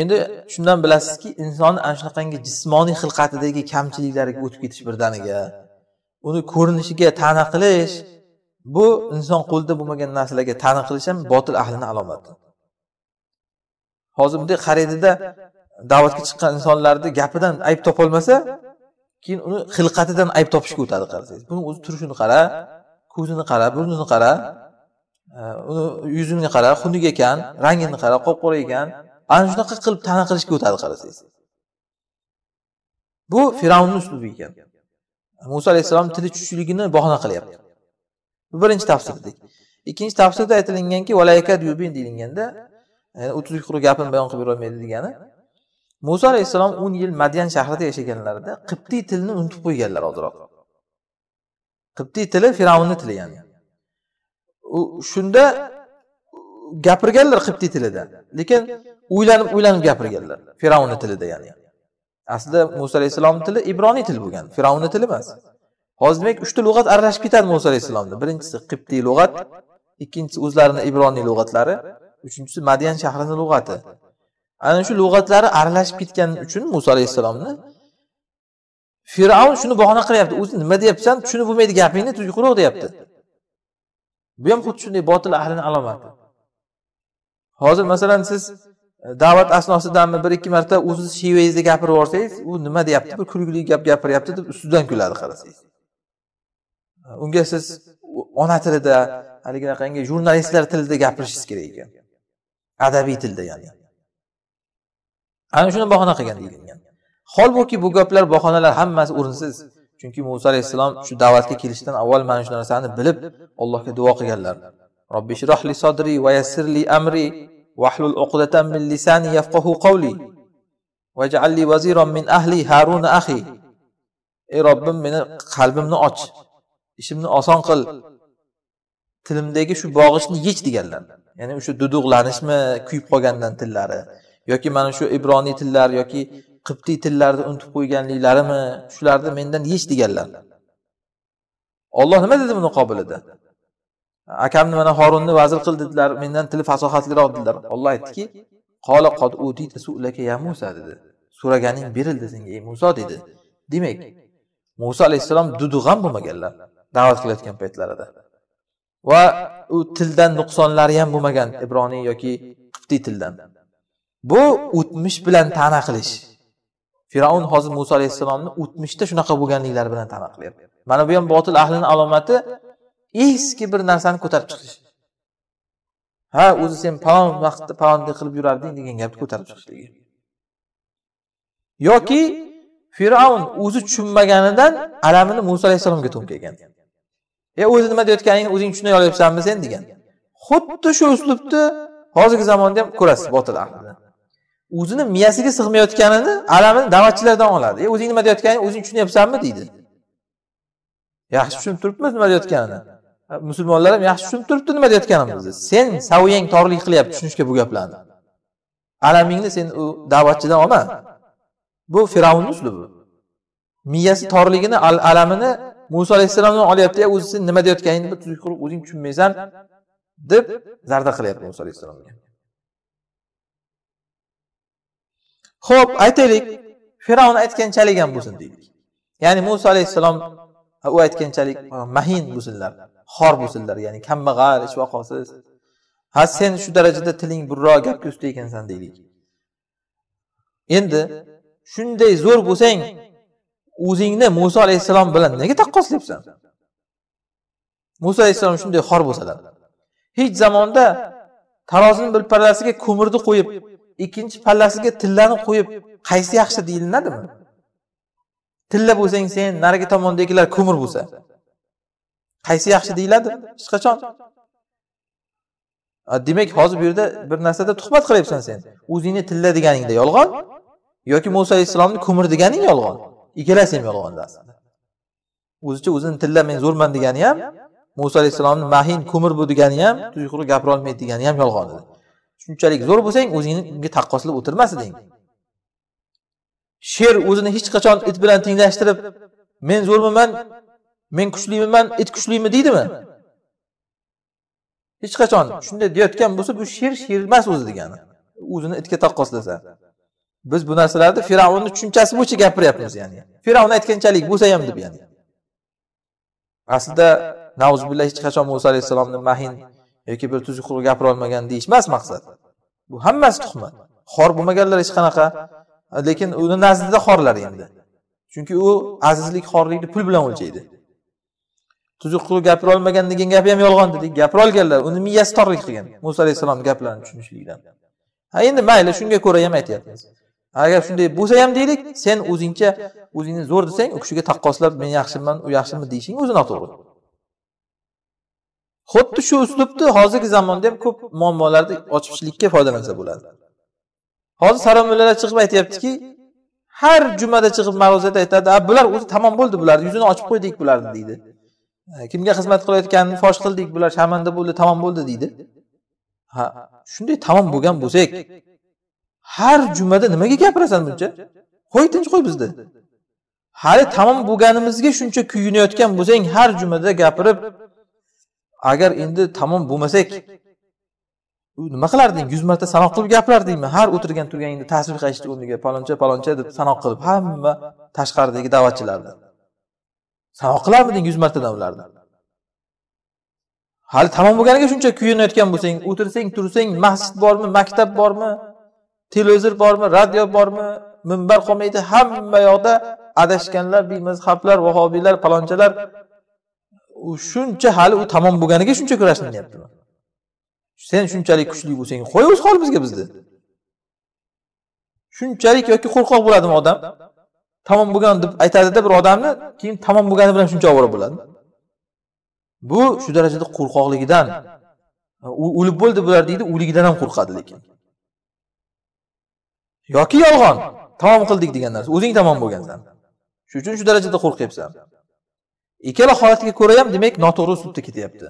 endi shundan bilasizki insonni ana shunaqangi jismoniy xilqatidagi kamchiliklariga o'tib ketish birdaniga uni ko'rinishiga ta'na qilish bu inson qo'lida bo'lmagan narsalarga ta'na qilish ham botil ahlini alomati hozir bunday qaraydida da'vatga chiqqan insonlarni gapidan ayb topolmasa keyin uni xilqatidan ayb topishga o'tadi qarasangiz buni o'zi turishini qara ko'zini qara burnini qara e, uni yuzini qara xunuk ekan rangini qara qop qora ekan ana shunaqa qilib tana qilishga o'tadi qarasangiz bu fir'avnni uslubi ekan muso alayhissalom tili chuchligini bahona qilyapti bu birinchi tafsirdek ikkinchi tafsirda aytilinganki deyilganda ya'ni o'ttiz quruq gapini bayon qilib berolmaydi degani muso alayhissalom o'n yil madyan shahrida yashaganlarida qibtiy tilni unutib qo'yganlar oldinroq qibtiy tili fir'avnni tili ya'ni u shunda gapirganlar qibtiy tilida lekin o'ylanib o'ylanib gapirganlar fir'avnni tilida ya'ni aslida muso alayhissalomni tili ibroniy til bo'lgan fir'avnni tili emas hozir demak uchta lug'at aralashib ketadi muso alayhissalomni birinchisi qibtiy lug'at ikkinchisi o'zlarini ibroniy lug'atlari uchinchisi madian shahrini lug'ati ana shu lug'atlari aralashib ketgani uchun muso alayhissalomni fir'avn shuni bahona qilyapti o'zi nima deyapsan tushunib bo'lmaydi gapingni quruq deyapti bu ham xuddi shunday botil ahlini alomati hozir masalan siz e, da'vat asnosidami bir ikki marta o'ziz shevangizda gapirib yuborsangiz u nima deyapti bir kulgili gap gapiryapti deb ustidan kuladi qarasangiz unga siz ona tilida haligi qanday jurnalistlar tilida gapirishingiz kerak ekan adabiy tilda ya'ni ana shuni bahona qilgan deyilgan holbuki bu gaplar bahonalar hammasi o'rinsiz chunki muso alayhissalom shu da'vatga kelishdan avval mana shu narsani bilib allohga duo qilganlar robbi shirohli sodri va yassirli amri vahlul uqdatan min lisani yafqahu qawli vajalli vaziron min ahli harun ahi ey robbim meni qalbimni och ishimni oson qil tilimdagi shu bog'ichni yech deganlar ya'ni o'sha dudug'lanishmi kuyib qolgandan tillari yoki mana shu ibroniy tillar yoki qibtiy tillarni unutib qo'yganliklarimi shularni mendan yech deganlar olloh nima dedi buni qobilida akamni mana horunni vazir qil dedilar mendan tili fasohatliroq dedilar olloh aytdiki qola qod ya musa dedi so'raganing berildi senga ey muso dedi demak muso alayhissalom dudug'am bo'lmaganlar da'vat qilayotgan paytlarida va u tildan nuqsonlari ham bo'lmagan ibroniy yoki qibtiy tildan bu o'tmish bilan ta'na qilish fir'avn hozir muso alayhissalomni o'tmishda shunaqa bo'lganliklari bilan ta'na qilyapti mana bu ham botil ahlini alomati eski bir narsani ko'tarib chiqish ha o'zi sen palon vaqtda palonday qilib yurarding degan gapni ko'tarib chiqishligi yoki fir'avn o'zi tushunmaganidan alamini muso alayhissalomga to'nkagan e o'zi nima deyotganingni o'zing tushuna olyapsanmi sen degan xuddi shu uslubni hozirgi zamonda ham ko'rasiz botil ahlida o'zini miyasiga sig'mayotganini alamini da'vatchilardan oladi e o'zing nima deyotganingni o'zing tushunyapsanmi deydi yaxshi tushunib turibmiz nima deyotganini musulmonlar ham yaxshi tushunib turibdi nima deyotganimizni sen saviyang torlik qilyapti tushunishga bu gaplarni alamingni sen u da'vatchidan olma bu fir'avnni uslubi miyasi torligini al alamini muso alayhissalomdan olyapti o'zisi nima deyotganingni tuzuk qilib o'zing tushunmaysan deb zarda qilyapti muso alayhissalomga ho'p aytaylik fir'avn aytganchalik ham bo'lsin deylik ya'ni muso alayhissalom u aytganchalik mahin bo'lsinlar xor bo'lsinlar ya'ni kambag'al ishvaqosiz ha sen shu darajada tiling burro gapga usta ekansan deylik endi shunday zo'r bo'lsang o'zingni muso alayhissalom bilan nega taqqoslayapsan muso alayhissalom shunday xor bo'lsalar hech zamonda tarozini bir pallasiga ko'mirni qo'yib ikkinchi pallasiga tillani qo'yib qaysi yaxshi deyilnadimi tilla bo'lsang sen narigi tomondagilar ko'mir bo'lsa qaysi yaxshi deyiladi hech qachon demak hozir bu yerda bir narsada tuhmat qilyapsan sen o'zingni tilla deganingda yolg'on yoki muso alayhissalomni ko'mir deganing yolg'on ikkalasi ham yolg'onda o'zicha o'zini tilla men zo'rman degani ham muso alayhissalomni mahin ko'mir bu degani ham tuyg'ur gapira olmaydi degani ham yolg'on edi shunchalik zo'r bo'lsang o'zingni unga taqqoslab o'tirmas eding sher o'zini hech qachon it bilan tenglashtirib men zo'rmiman men kuchlimiman it kuchlimi deydimi hech qachon shunday deyayotgan bo'lsa bu sher sher emas o'zi degani o'zini itga taqqoslasa biz bu narsalarni fir'avnni tushunchasi bo'yicha gapiryapmiz ya'ni fir'avn aytganchalik bo'lsa ham deb ya'ni aslida nauzubillah hech qachon muso alayhissalomni mahin yoki bir tuzuk qilib gapira olmagan deyish emas maqsad bu hammasi tuhmat xor bo'lmaganlar hech qanaqa lekin uni nazdida xorlar endi chunki u azizlik xorlikni pul bilan o'lchaydi tuzuq qilib gapira olmagan degan gapi ham yolg'on dedik gapira olganlar uni miyasi torlik qilgan muso alayhissalomni gaplarini tushunishlikdan ha endi mayli shunga ko'ra ham aytyapmiz agar shunday bo'lsa ham deylik sen o'zingcha o'zingni zo'r desang u kishiga taqqoslab men yaxshiman u yaxshimi deyishing o'zi noto'g'ri xuddi shu uslubni hozirgi zamonda ham ko'p muammolarni ochishlikka foydalansa bo'ladi hozir saromillar chiqib aytyaptiki har jumada chiqib ma'ruzada aytadi a bular o'zi tamom bo'ldi bularni yuzini ochib qo'ydik bularni deydi kimga xizmat qilayotganini fosh qildik bular sharmanda bo'ldi tamom bo'ldi deydi ha shunday tamom bo'lgan bo'lsak har jumada nimaga gapirasan buncha qo'y tinch qo'y bizni hali tamom bo'lganimizga shuncha kuyunayotgan bo'lsang har jumada gapirib agar endi tamom bo'lmasak nima qilarding yuz marta sanoq qilib gapirardingmi har o'tirgan turganingda tasbeh aytishni o'rniga paloncha paloncha deb sanoq qilib hamma tashqaridagi da'vatchilarni sanoq qilarmiding yuz martadan ularni hali tamom bo'lganiga shuncha kuyunayotgan bo'lsang o'tirsang tursang masjid bormi maktab bormi televizor bormi radio bormi minbar qolmaydi hamma yoqda adashganlar deymiz xaflar vahobiylar palonchalar shuncha hali u tamom bo'lganiga shuncha kurashlinyapti sen shunchalik kuchli bo'lsang qo'y o'z bizga bizni shunchalik yoki qo'rqoq bo'ladimi odam tamom bo'lgan deb aytadida bir odamni keyin tamom bo'lgani bilan shuncha ovora bo'ladi bu shu darajada qo'rqoqligidan o'lib bo'ldi bular deydi o'ligidan ham qo'rqadi lekin yoki yolg'on tamom qildik degan narsa o'zing tamom bo'lgansan shuning uchun shu darajada qo'rqyapsan ikkala holatga ko'ra ham demak noto'g'ri uslubda ketyapti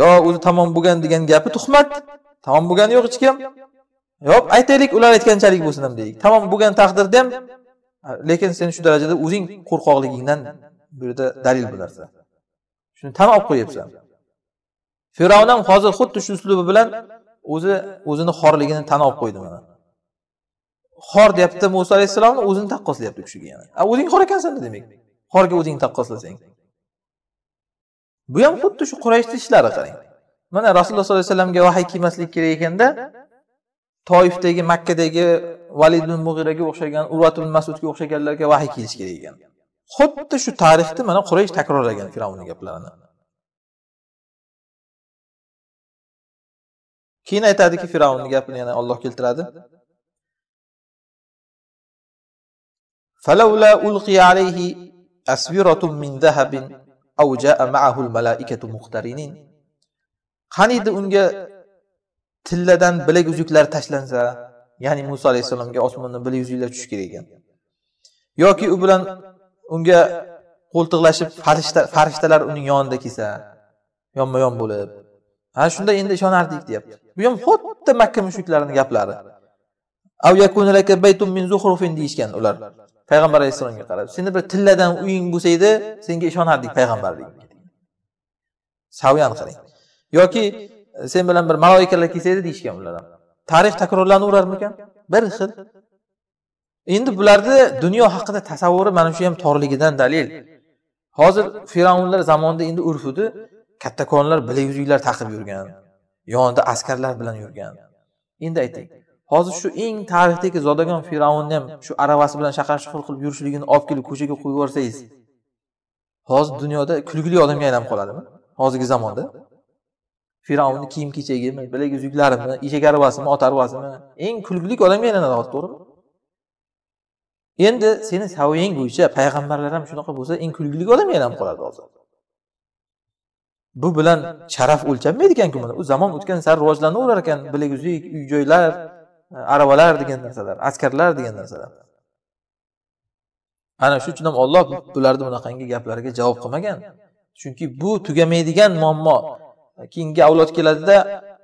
yo o'zi tamom bo'lgan degan gapi tuhmat tamom bo'lgani yo'q hech kim yo'q aytaylik ular aytganchalik bo'lsin ham deylik tamom bo'lgan taqdirda ham lekin sen shu darajada o'zing qo'rqoqligingdan bu yerda dalil bu narsa shuni tan olib qo'yyapsan fir'avn ham hozir xuddi shu uslubi bilan o'zi o'zini xorligini tan olib qo'ydi mana xor deyapti muso alayhissalomni o'zini taqqoslayapti u kishiga yana a o'zing xor ekansan demak xorga o'zing taqqoslasang bu ham xuddi shu qurayshni ishlari qarang mana rasululloh sollallohu alayhi vasallamga vahiy kelmaslik kerak ekanda toifdagi makkadagi valid ibn mug'iraga o'xshagan urat ibn masudga o'xshaganlarga vahiy kelishi kerak ekan xuddi shu tarixni mana quraysh takrorlagan fir'avnni gaplarini keyin aytadiki fir'avnni gapini yana olloh keltiradi فلولا ألقي عليه أسبرة من ذهب أو جاء معه الملائكة مقترنين qaniydi unga tilladan bilak uzuklar tashlansa ya'ni muso alayhissalomga osmondan bilak uzuklar tushishi kerak ekan yoki u bilan unga qo'ltiqlashib farishtalar uning yonida kelsa yonma yon bo'lib ha shunda endi ishonardik deyapti bu ham xuddi makka mushuklarini gaplari deyishgan ular payg'ambar alayhissalomga qarab seni bir tilladan uying bo'lsa edi senga ishonardik payg'ambarligingga saviyani qarang yoki sen bilan bir maloikalar kelsa edi deyishgan ular ham tarix takrorlanaverarmikan bir xil endi bularni dunyo haqida tasavvuri mana shu ham torligidan dalil hozir firavnlar zamonida endi edi kattakonlar bilaguzuklar taqib yurgan yonida askarlar bilan yurgan endi ayting hozir shu eng tarixdagi zodagon fir'avnni ham shu aravasi bilan shaqar shuqul qilib yurishligini olib kelib ko'chaga qo'yib yuborsangiz hozir dunyoda kulgili odamga aylanib qoladimi hozirgi zamonda fir'avnni kiyim kechagimi bilak uzuklarimi eshak aravasimi ot aravasimi eng kulgili odamga aylanadi hozir to'g'rimi endi seni saviyang bo'yicha payg'ambarlar ham shunaqa bo'lsa eng kulgili odamga aylanib qoladi hozir bu bilan sharaf o'lchanmaydi ekanku u zamon o'tgan sari rivojlanaverar ekan bilaguzuk uy joylar aravalar degan narsalar askarlar degan narsalar ana shu uchun ham olloh bularni bunaqangi gaplariga javob qilmagan chunki bu tugamaydigan muammo keyingi avlod keladida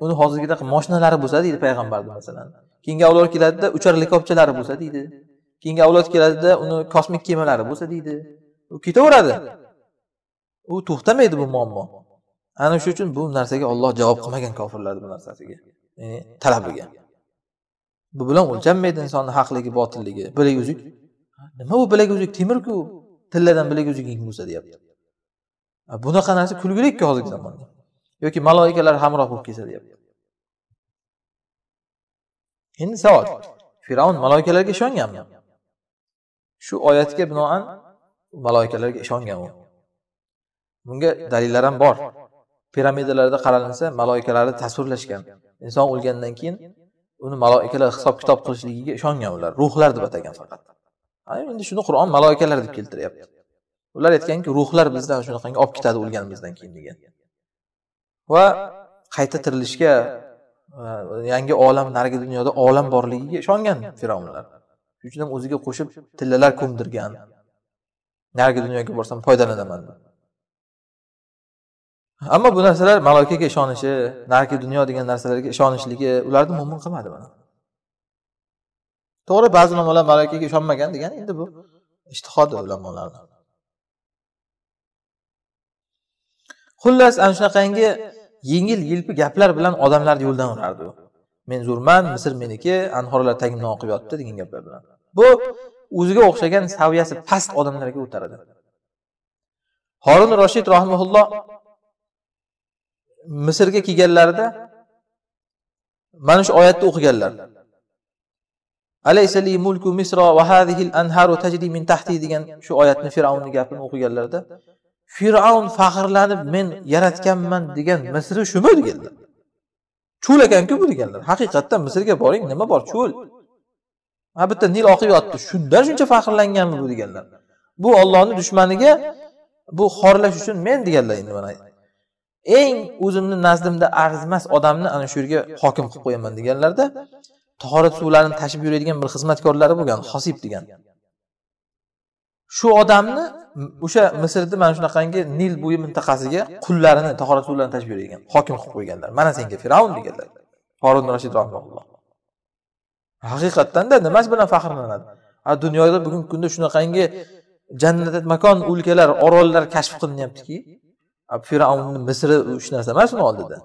uni hozirgida moshinalari bo'lsa deydi payg'ambarni masalan keyingi avlod keladida uchar likopchalari bo'lsa deydi keyingi avlod keladida uni kosmik kemalari bo'lsa deydi u ketaveradi u to'xtamaydi bu muammo ana shuning uchun bu narsaga olloh javob qilmagan kofirlarni bu narsasiga ya'ni talabiga bu bilan o'lchanmaydi insonni haqligi botilligi bilak uzuk nima u bilak uzuk temirku tilladan bilak uzugingni bo'lsa deyapti bunaqa narsa kulgilikku hozirgi zamonda yoki maloikalar hamroh bo'lib kelsa deyapti endi savol fir'avn maloikalarga ishonganmi shu oyatga binoan maloikalarga ishongan u bunga dalillar ham bor piramidalarda qaralinsa maloikalarni tasvirlashgan inson o'lgandan keyin uni maloikalar hisob kitob qilishligiga ishongan ular ruhlar deb atagan faqat endi shuni qur'on maloikalar deb keltiryapti ular aytganki ruhlar bizdan shunaqangi olib ketadi o'lganimizdan keyin degan va qayta tirilishga yangi olam narigi dunyoda olam borligiga ishongan fir'avnlar shuning uchun ham o'ziga qo'shib tillalar ko'mdirgan narigi dunyoga borsam foydalanaman deb ammo bu narsalar malokaga ishonishi narki dunyo degan narsalarga ishonishligi ularni mo'min qilmadi mana to'g'ri ba'zi ulamolar malokaga ishonmagan degan endi bu ishtihod ulamolarni xullas ana shunaqangi yengil yelpi gaplar bilan odamlarni yo'ldan urardi u men zo'rman misr meniki anhorlar tagimdan oqib yotibdi degan gaplar bilan bu o'ziga o'xshagan saviyasi past odamlarga o'taradi horun roshid rahimaulloh misrga kelganlarida mana shu oyatni o'qiganlar alaysali mulku misro va hadihil anharu tajri min tahti degan shu oyatni fir'avnni gapini o'qiganlarida fir'avn faxrlanib men yaratganman degan misri shumi deganlar cho'l ekanku bu deganlar haqiqatdan misrga boring nima bor cho'l ha bitta nil oqib yotdi shundan shuncha faxrlanganmi bu deganlar bu ollohni dushmaniga bu xorlash uchun men deganlar endi mana eng o'zimni nazdimda arzimas odamni ana shu yerga hokim qilib qo'yaman deganlarda tahorat suvlarini tashib yuradigan bir xizmatkorlari bo'lgan hosib degan shu odamni o'sha misrni mana shunaqangi nil bo'yi mintaqasiga qullarini tahorat suvlarini tashib yuradigan hokim qilib qo'yganlar mana senga fir'avn deganlar horun rashid rahmaulloh haqiqatdanda nimasi bilan faxrlanadi a dunyoda bugungi kunda shunaqangi jannat makon o'lkalar orollar kashf qilinyaptiki fir'avnni misri uch narsa emas uni oldida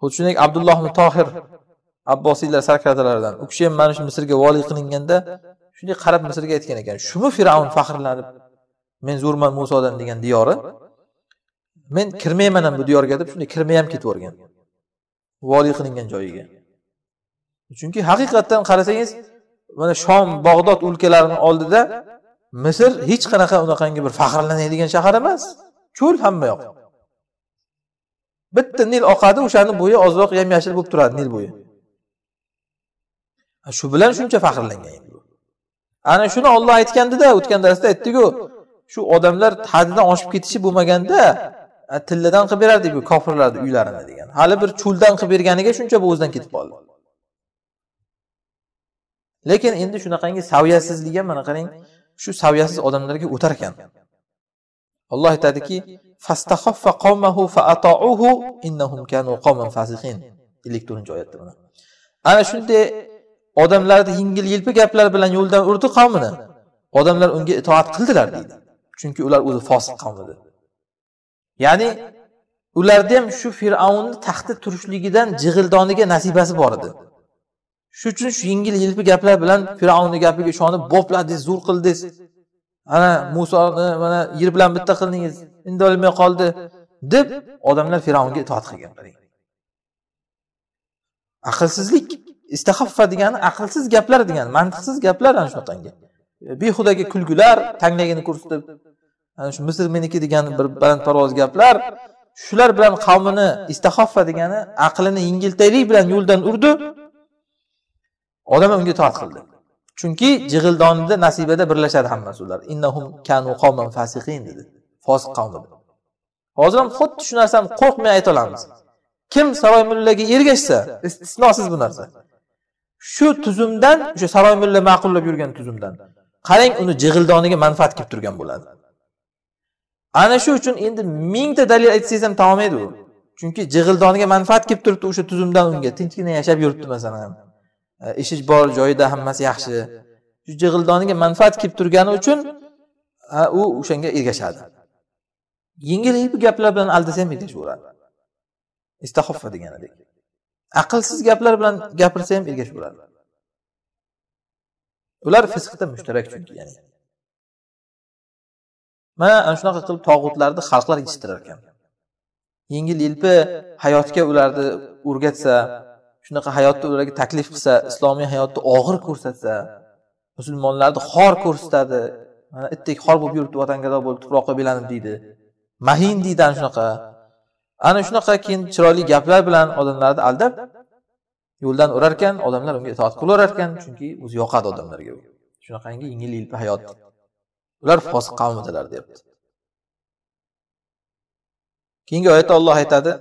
xuddi shuningdek abdulloh tohir abbosiylar sarkardalaridan u kishi ham mana shu misrga voliy qilinganda shunday qarab misrga aytgan ekan shumi fir'avn faxrlanib men zo'rman musodan degan diyori men kirmayman ham bu diyorga deb shunday kirmay ham ketib yuborgan voliy qilingan joyiga chunki haqiqatdan qarasangiz mana shom bog'dod o'lkalarini oldida misr hech qanaqa unaqangi bir faxrlanadigan shahar emas cho'l hamma yoq bitta nil oqadi o'shani bo'yi ozroq yam yashil bo'lib turadi nil bo'yi shu bilan shuncha faxrlangan ana shuni olloh aytgandida o'tgan darsda aytdiku shu odamlar haddidan oshib ketishi bo'lmaganda tilladan qilib berardi bu kofirlarni uylarini degan hali bir cho'ldan qilib berganiga shuncha o'zidan ketib qoldi lekin endi shunaqangi saviyasizlik ham mana qarang shu saviyasiz odamlarga o'tar ekan alloh aytadiki ellik to'rtinchi oyatda buni ana shunday odamlarni yengil yelpi gaplar bilan yo'ldan urdi qavmini odamlar unga itoat qildilar deydi chunki ular o'zi fosiq qavm edi ya'ni ularda ham shu fir'avnni taxtda turishligidan jig'ildoniga nasibasi bor edi shu uchun shu yengil yelpi gaplar bilan fir'avnni gapiga ishonib bopladingiz zo'r qildingiz ana musoni mana yer bilan bitta qildingiz indolmay qoldi deb odamlar fir'avnga itoat qilgan aqlsizlik istahaffa degani aqlsiz gaplar degani mantiqsiz gaplar ana shunaqangi behudaga kulgular tanglagini ko'rsatib ana shu misr meniki degan bir balandparvoz gaplar shular bilan qavmini istahoffa degani aqlini yengiltaylik bilan yo'ldan urdi odam unga itoat qildi chunki jig'ildonida nasibada birlashadi hammasi ular innahum kanu fasiqin dedi fosiq qavm edi hozir ham xuddi shu narsani qo'rqmay ayta olamiz kim saroy mullaga ergashsa istisnosiz bu narsa shu tuzumdan o'sha saroy mulla ma'qullab yurgan tuzumdan qarang uni jig'ildoniga manfaat kelib turgan bo'ladi ana shu uchun endi mingta dalil aytsangiz ham tamamaydi u chunki jig'ildoniga manfaat kelib turibdi o'sha tuzumdan unga tinchgina yashab yuribdi masalan E, ishi bor joyida hammasi yaxshi shu jig'ildoniga manfaat kelib turgani uchun u o'shanga ergashadi yengil bu gaplar bilan aldasa ergashib ergashaveradi istahoffa deganidek aqlsiz gaplar bilan gapirsa ham ergashaveradi ular fisqda mushtarak chunki ya'ni mana ana shunaqa qilib tog'utlarni xalqlar yetishtirar ekan yengil yelpi hayotga ularni o'rgatsa shunaqa hayotni ularga taklif qilsa islomiy hayotni og'ir ko'rsatsa musulmonlarni xor ko'rsatadi mana itdek xor bo'lib yuribdi vatangado bo'lib tuproqqa belanib deydi mahin deydi ana shunaqa ana shunaqa keyin chiroyli gaplar bilan odamlarni aldab yo'ldan urar ekan odamlar unga itoat qilaverar ekan chunki o'zi yoqadi odamlarga shunaqangi yengil yelpi hayot ular fosiq edilar deyapti keyingi oyatda olloh aytadi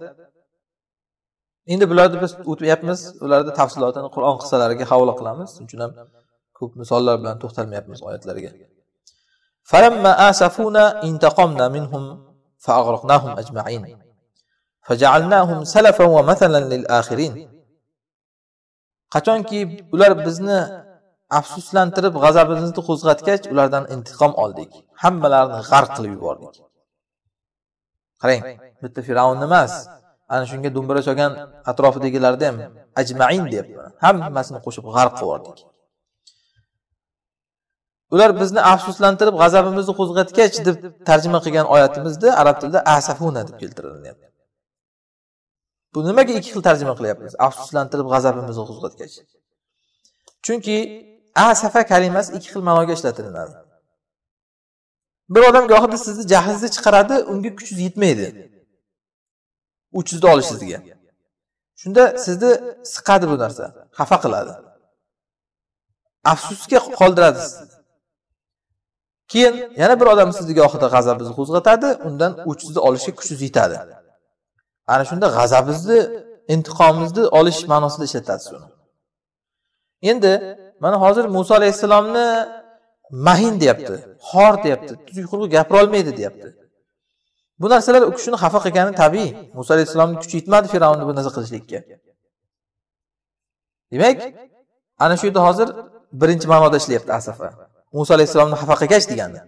endi bularni biz o'tyapmiz ularni tafsilotini qur'on qissalariga havola qilamiz shuning uchun ham ko'p misollar bilan to'xtalmayapmiz oyatlarga qachonki ular bizni afsuslantirib g'azabimizni qo'zg'atgach ulardan intiqom oldik hammalarini g'arq qilib yubordik qarang bitta firavnni emas ana shunga do'mbira solgan atrofidagilarni ham ajmain deb hammasini qo'shib g'arq qilib yubordik ular bizni afsuslantirib g'azabimizni qo'zg'atgach deb tarjima qilgan oyatimizda arab tilida asafuna deb keltirilyapti bu nimaga ikki xil tarjima qilyapmiz afsuslantirib g'azabimizni qo'zg'atgach chunki asafa kalimasi ikki xil ma'noga ishlatilinadi bir odam gohida sizni jahlingizni chiqaradi unga kuchingiz yetmaydi uch yuzni olish shunda sizni siqadi bu narsa xafa qiladi afsusga qoldiradi sizni keyin yana bir odam sizni gohida g'azabingizni qo'zg'atadi undan uch yuzni olishga kuchingiz yetadi ana shunda g'azabingizni intiqomingizni olish ma'nosida ishlatasiz uni endi mana hozir muso alayhissalomni mahin deyapti xor deyapti tuzuk qilib gapirolmaydi deyapti bu narsalar u kishini xafa qilgani tabiiy muso alayhissalomni kuchi yetmadi fir'avnni bu narsa qilishlikka demak ana shu yerda hozir birinchi ma'noda ishlayapti asafa muso alayhissalomni xafa qilgach degani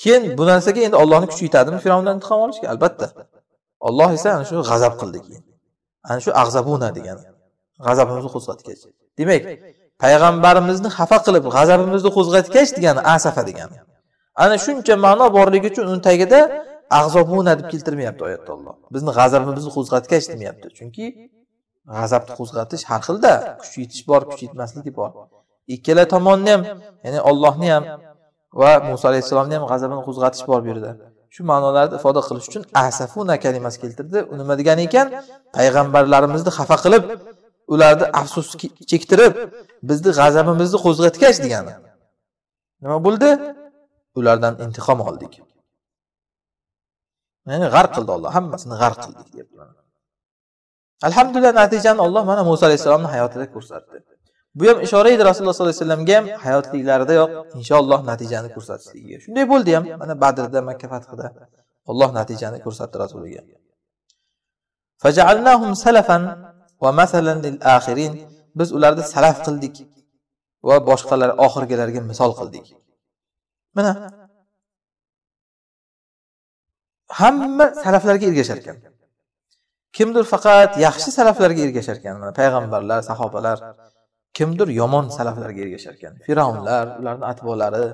keyin bu narsaga endi ollohni kuchi yetadimi fir'avndan intiqom olishga albatta olloh esa ana shu g'azab qildi keyin ana shu ag'zabuna degani g'azabimizni qo'zg'atgach demak payg'ambarimizni xafa qilib g'azabimizni qo'zg'atgach degani asafa degani ana shuncha ma'no borligi uchun uni tagida ahzobuna deb keltirmayapti oyatda olloh bizni g'azabimizni qo'zg'atgach demayapti chunki g'azabni qo'zg'atish har xilda kuch yetish bor kuch yetmasligi bor ikkala tomonni ham ya'ni ollohni ham va muso alayhissalomni ham g'azabini qo'zg'atish bor bu yerda shu ma'nolarni ifoda qilish uchun asafuna kalimasi keltirdi u nima degani ekan payg'ambarlarimizni xafa qilib ularni afsus chektirib bizni g'azabimizni qo'zg'atgach degani nima bo'ldi ulardan intiqom oldik ya'ni g'arq qildi olloh hammasini g'arq qildik deyapti alhamdulillah natijani olloh mana muso alayhissalomni hayotida ko'rsatdi bu ham ishora edi rasululloh sollallohu alayhi vasallamga ham hayotliklaridayoq inshaalloh natijani ko'rsatishligiga shunday bo'ldi ham mana badrda makka fathida olloh natijani ko'rsatdi rasuliga biz ularni salaf qildik va boshqalar oxirgilarga misol qildik mana hamma salaflarga ergashar ekan kimdir faqat yaxshi salaflarga ergashar ekan mana payg'ambarlar sahobalar kimdir yomon salaflarga ergashar ekan firavnlar ularni atbolari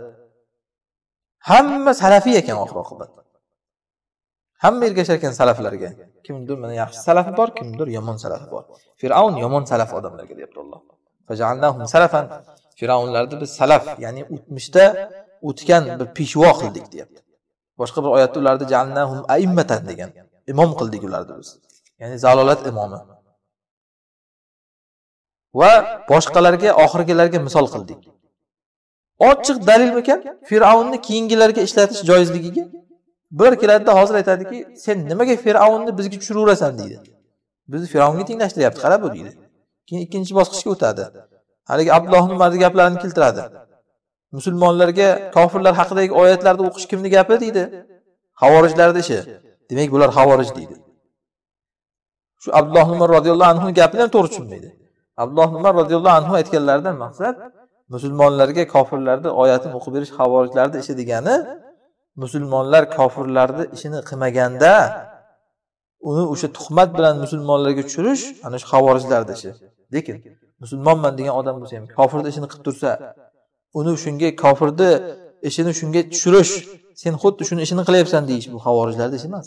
hamma salafiy ekan oxir oqibat hamma ergashar ekan salaflarga kimdir mana yaxshi salafi bor kimdir yomon salafi bor fir'avn yomon salaf odamlarga deyapti alloh salafan fir'avnlarni biz salaf ya'ni o'tmishda o'tgan bir peshvo qildik deyapti boshqa bir oyatda ularni jalnahum aimmatan degan imom qildik ularni biz ya'ni zalolat imomi va boshqalarga oxirgilarga misol qildik ochiq dalilmikan fir'avnni keyingilarga ishlatish joizligiga bular keladida hozir aytadiki sen nimaga fir'avnni bizga tushiraverasan deydi bizni fir'avnga tenglashtiryapti qara bu deydi keyin ikkinchi bosqichga o'tadi haligi abdulloh umarni gaplarini keltiradi musulmonlarga kofirlar haqidagi oyatlarni o'qish kimni gapi deydi havorijlarni ishi demak bular havorij deydi shu abdulloh umar roziyallohu anhu gapini ham to'g'ri tushunmaydi abdulloh umar roziyallohu anhu aytganlaridan maqsad musulmonlarga kofirlarni oyatini o'qib berish havorijlarni ishi degani musulmonlar kofirlarni ishini qilmaganda uni o'sha tuhmat bilan musulmonlarga tushirish ana shu havorijlarni ishi lekin musulmonman degan odam bo'lsa ham kofirni ishini qilib tursa uni shunga kofirni ishini shunga tushirish sen xuddi shuni ishini qilyapsan deyish bu havorijlarni ishi emas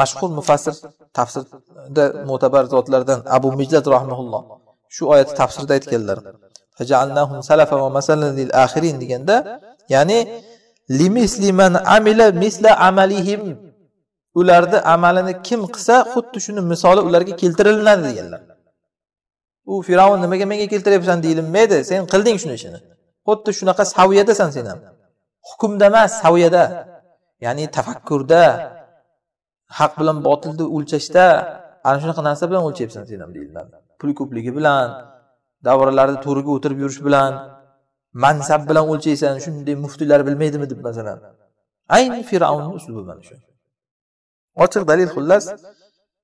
mashhur mufassir tafsirda mo'tabar zotlardan abu mijlat rahmaulloh shu oyatni tafsirda aytganlar deganda ya'ni limisliman amila misla amalihim ularni amalini kim qilsa xuddi shuni misoli ularga keltirilinadi deganlar u firavn nimaga menga keltiryapsan deyilmaydi sen qilding shuni ishini xuddi shunaqa saviyadasan sen ham hukmda emas saviyada ya'ni tafakkurda haq bilan botilni o'lchashda ana shunaqa narsa bilan o'lchayapsan sen ham deyiladi pul ko'pligi bilan davralarni to'riga o'tirib yurish bilan mansab bilan o'lchaysan shunday muftiylar bilmaydimi deb masalan ayni fir'avnni uslubi mana shu ochiq dalil xullas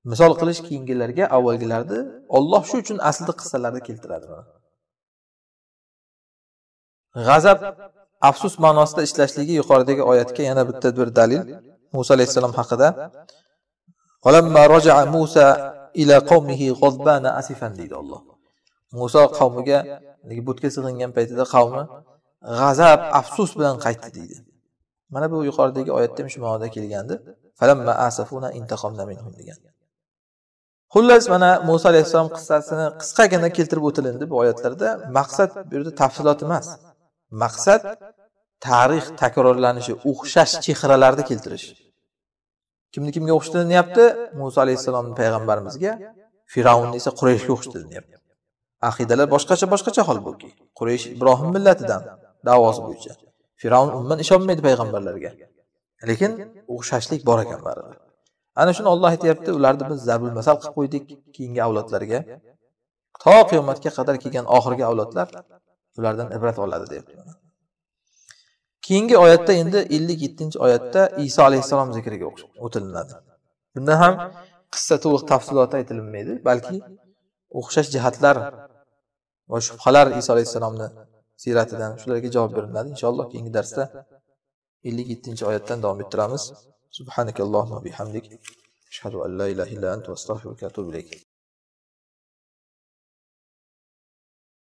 misol qilish keyingilarga avvalgilarni olloh shu uchun aslida qissalarni keltiradi g'azab afsus ma'nosida ishlashligi yuqoridagi oyatga yana bitta bir dalil muso alayhissalom haqida musa ila qawmihi g'ozbana asifan deydi olloh muso qavmiga butga sig'ingan paytida qavmi g'azab afsus bilan qaytdi deydi mana bu yuqoridagi oyatda ham shu ma'noda kelgandi degan xullas mana muso alayhissalom qissasini qisqagina keltirib o'tilindi bu oyatlarda maqsad bu yerda tafsilot emas maqsad tarix takrorlanishi o'xshash chehralarni keltirish kimni kimga o'xshatilinyapti muso alayhissalomni payg'ambarimizga fir'avnni esa qurayshga o'xshatilinyapti aqidalar boshqacha boshqacha holbuki quraysh ibrohim millatidan davosi bo'yicha fir'avn umuman ishonmaydi payg'ambarlarga lekin o'xshashlik bor ekan baribir ana shuni olloh aytyapti ularni biz zabul masal qilib qo'ydik keyingi avlodlarga to qiyomatga qadar kelgan oxirgi avlodlar ulardan ibrat oladi deyapti keyingi oyatda endi ellik yettinchi oyatda iso alayhissalom zikriga o'tilinadi bunda ham qissa to'liq tafsiloti aytilinmaydi balki o'xshash jihatlar va shubhalar iso alayhissalomni siyratidan shularga javob beriladi inshaalloh keyingi darsda ellik yettinchi oyatdan davom ettiramiz سبحانك اللهم وبحمدك أشهد أن لا إله إلا أنت وأستغفرك وأتوب إليك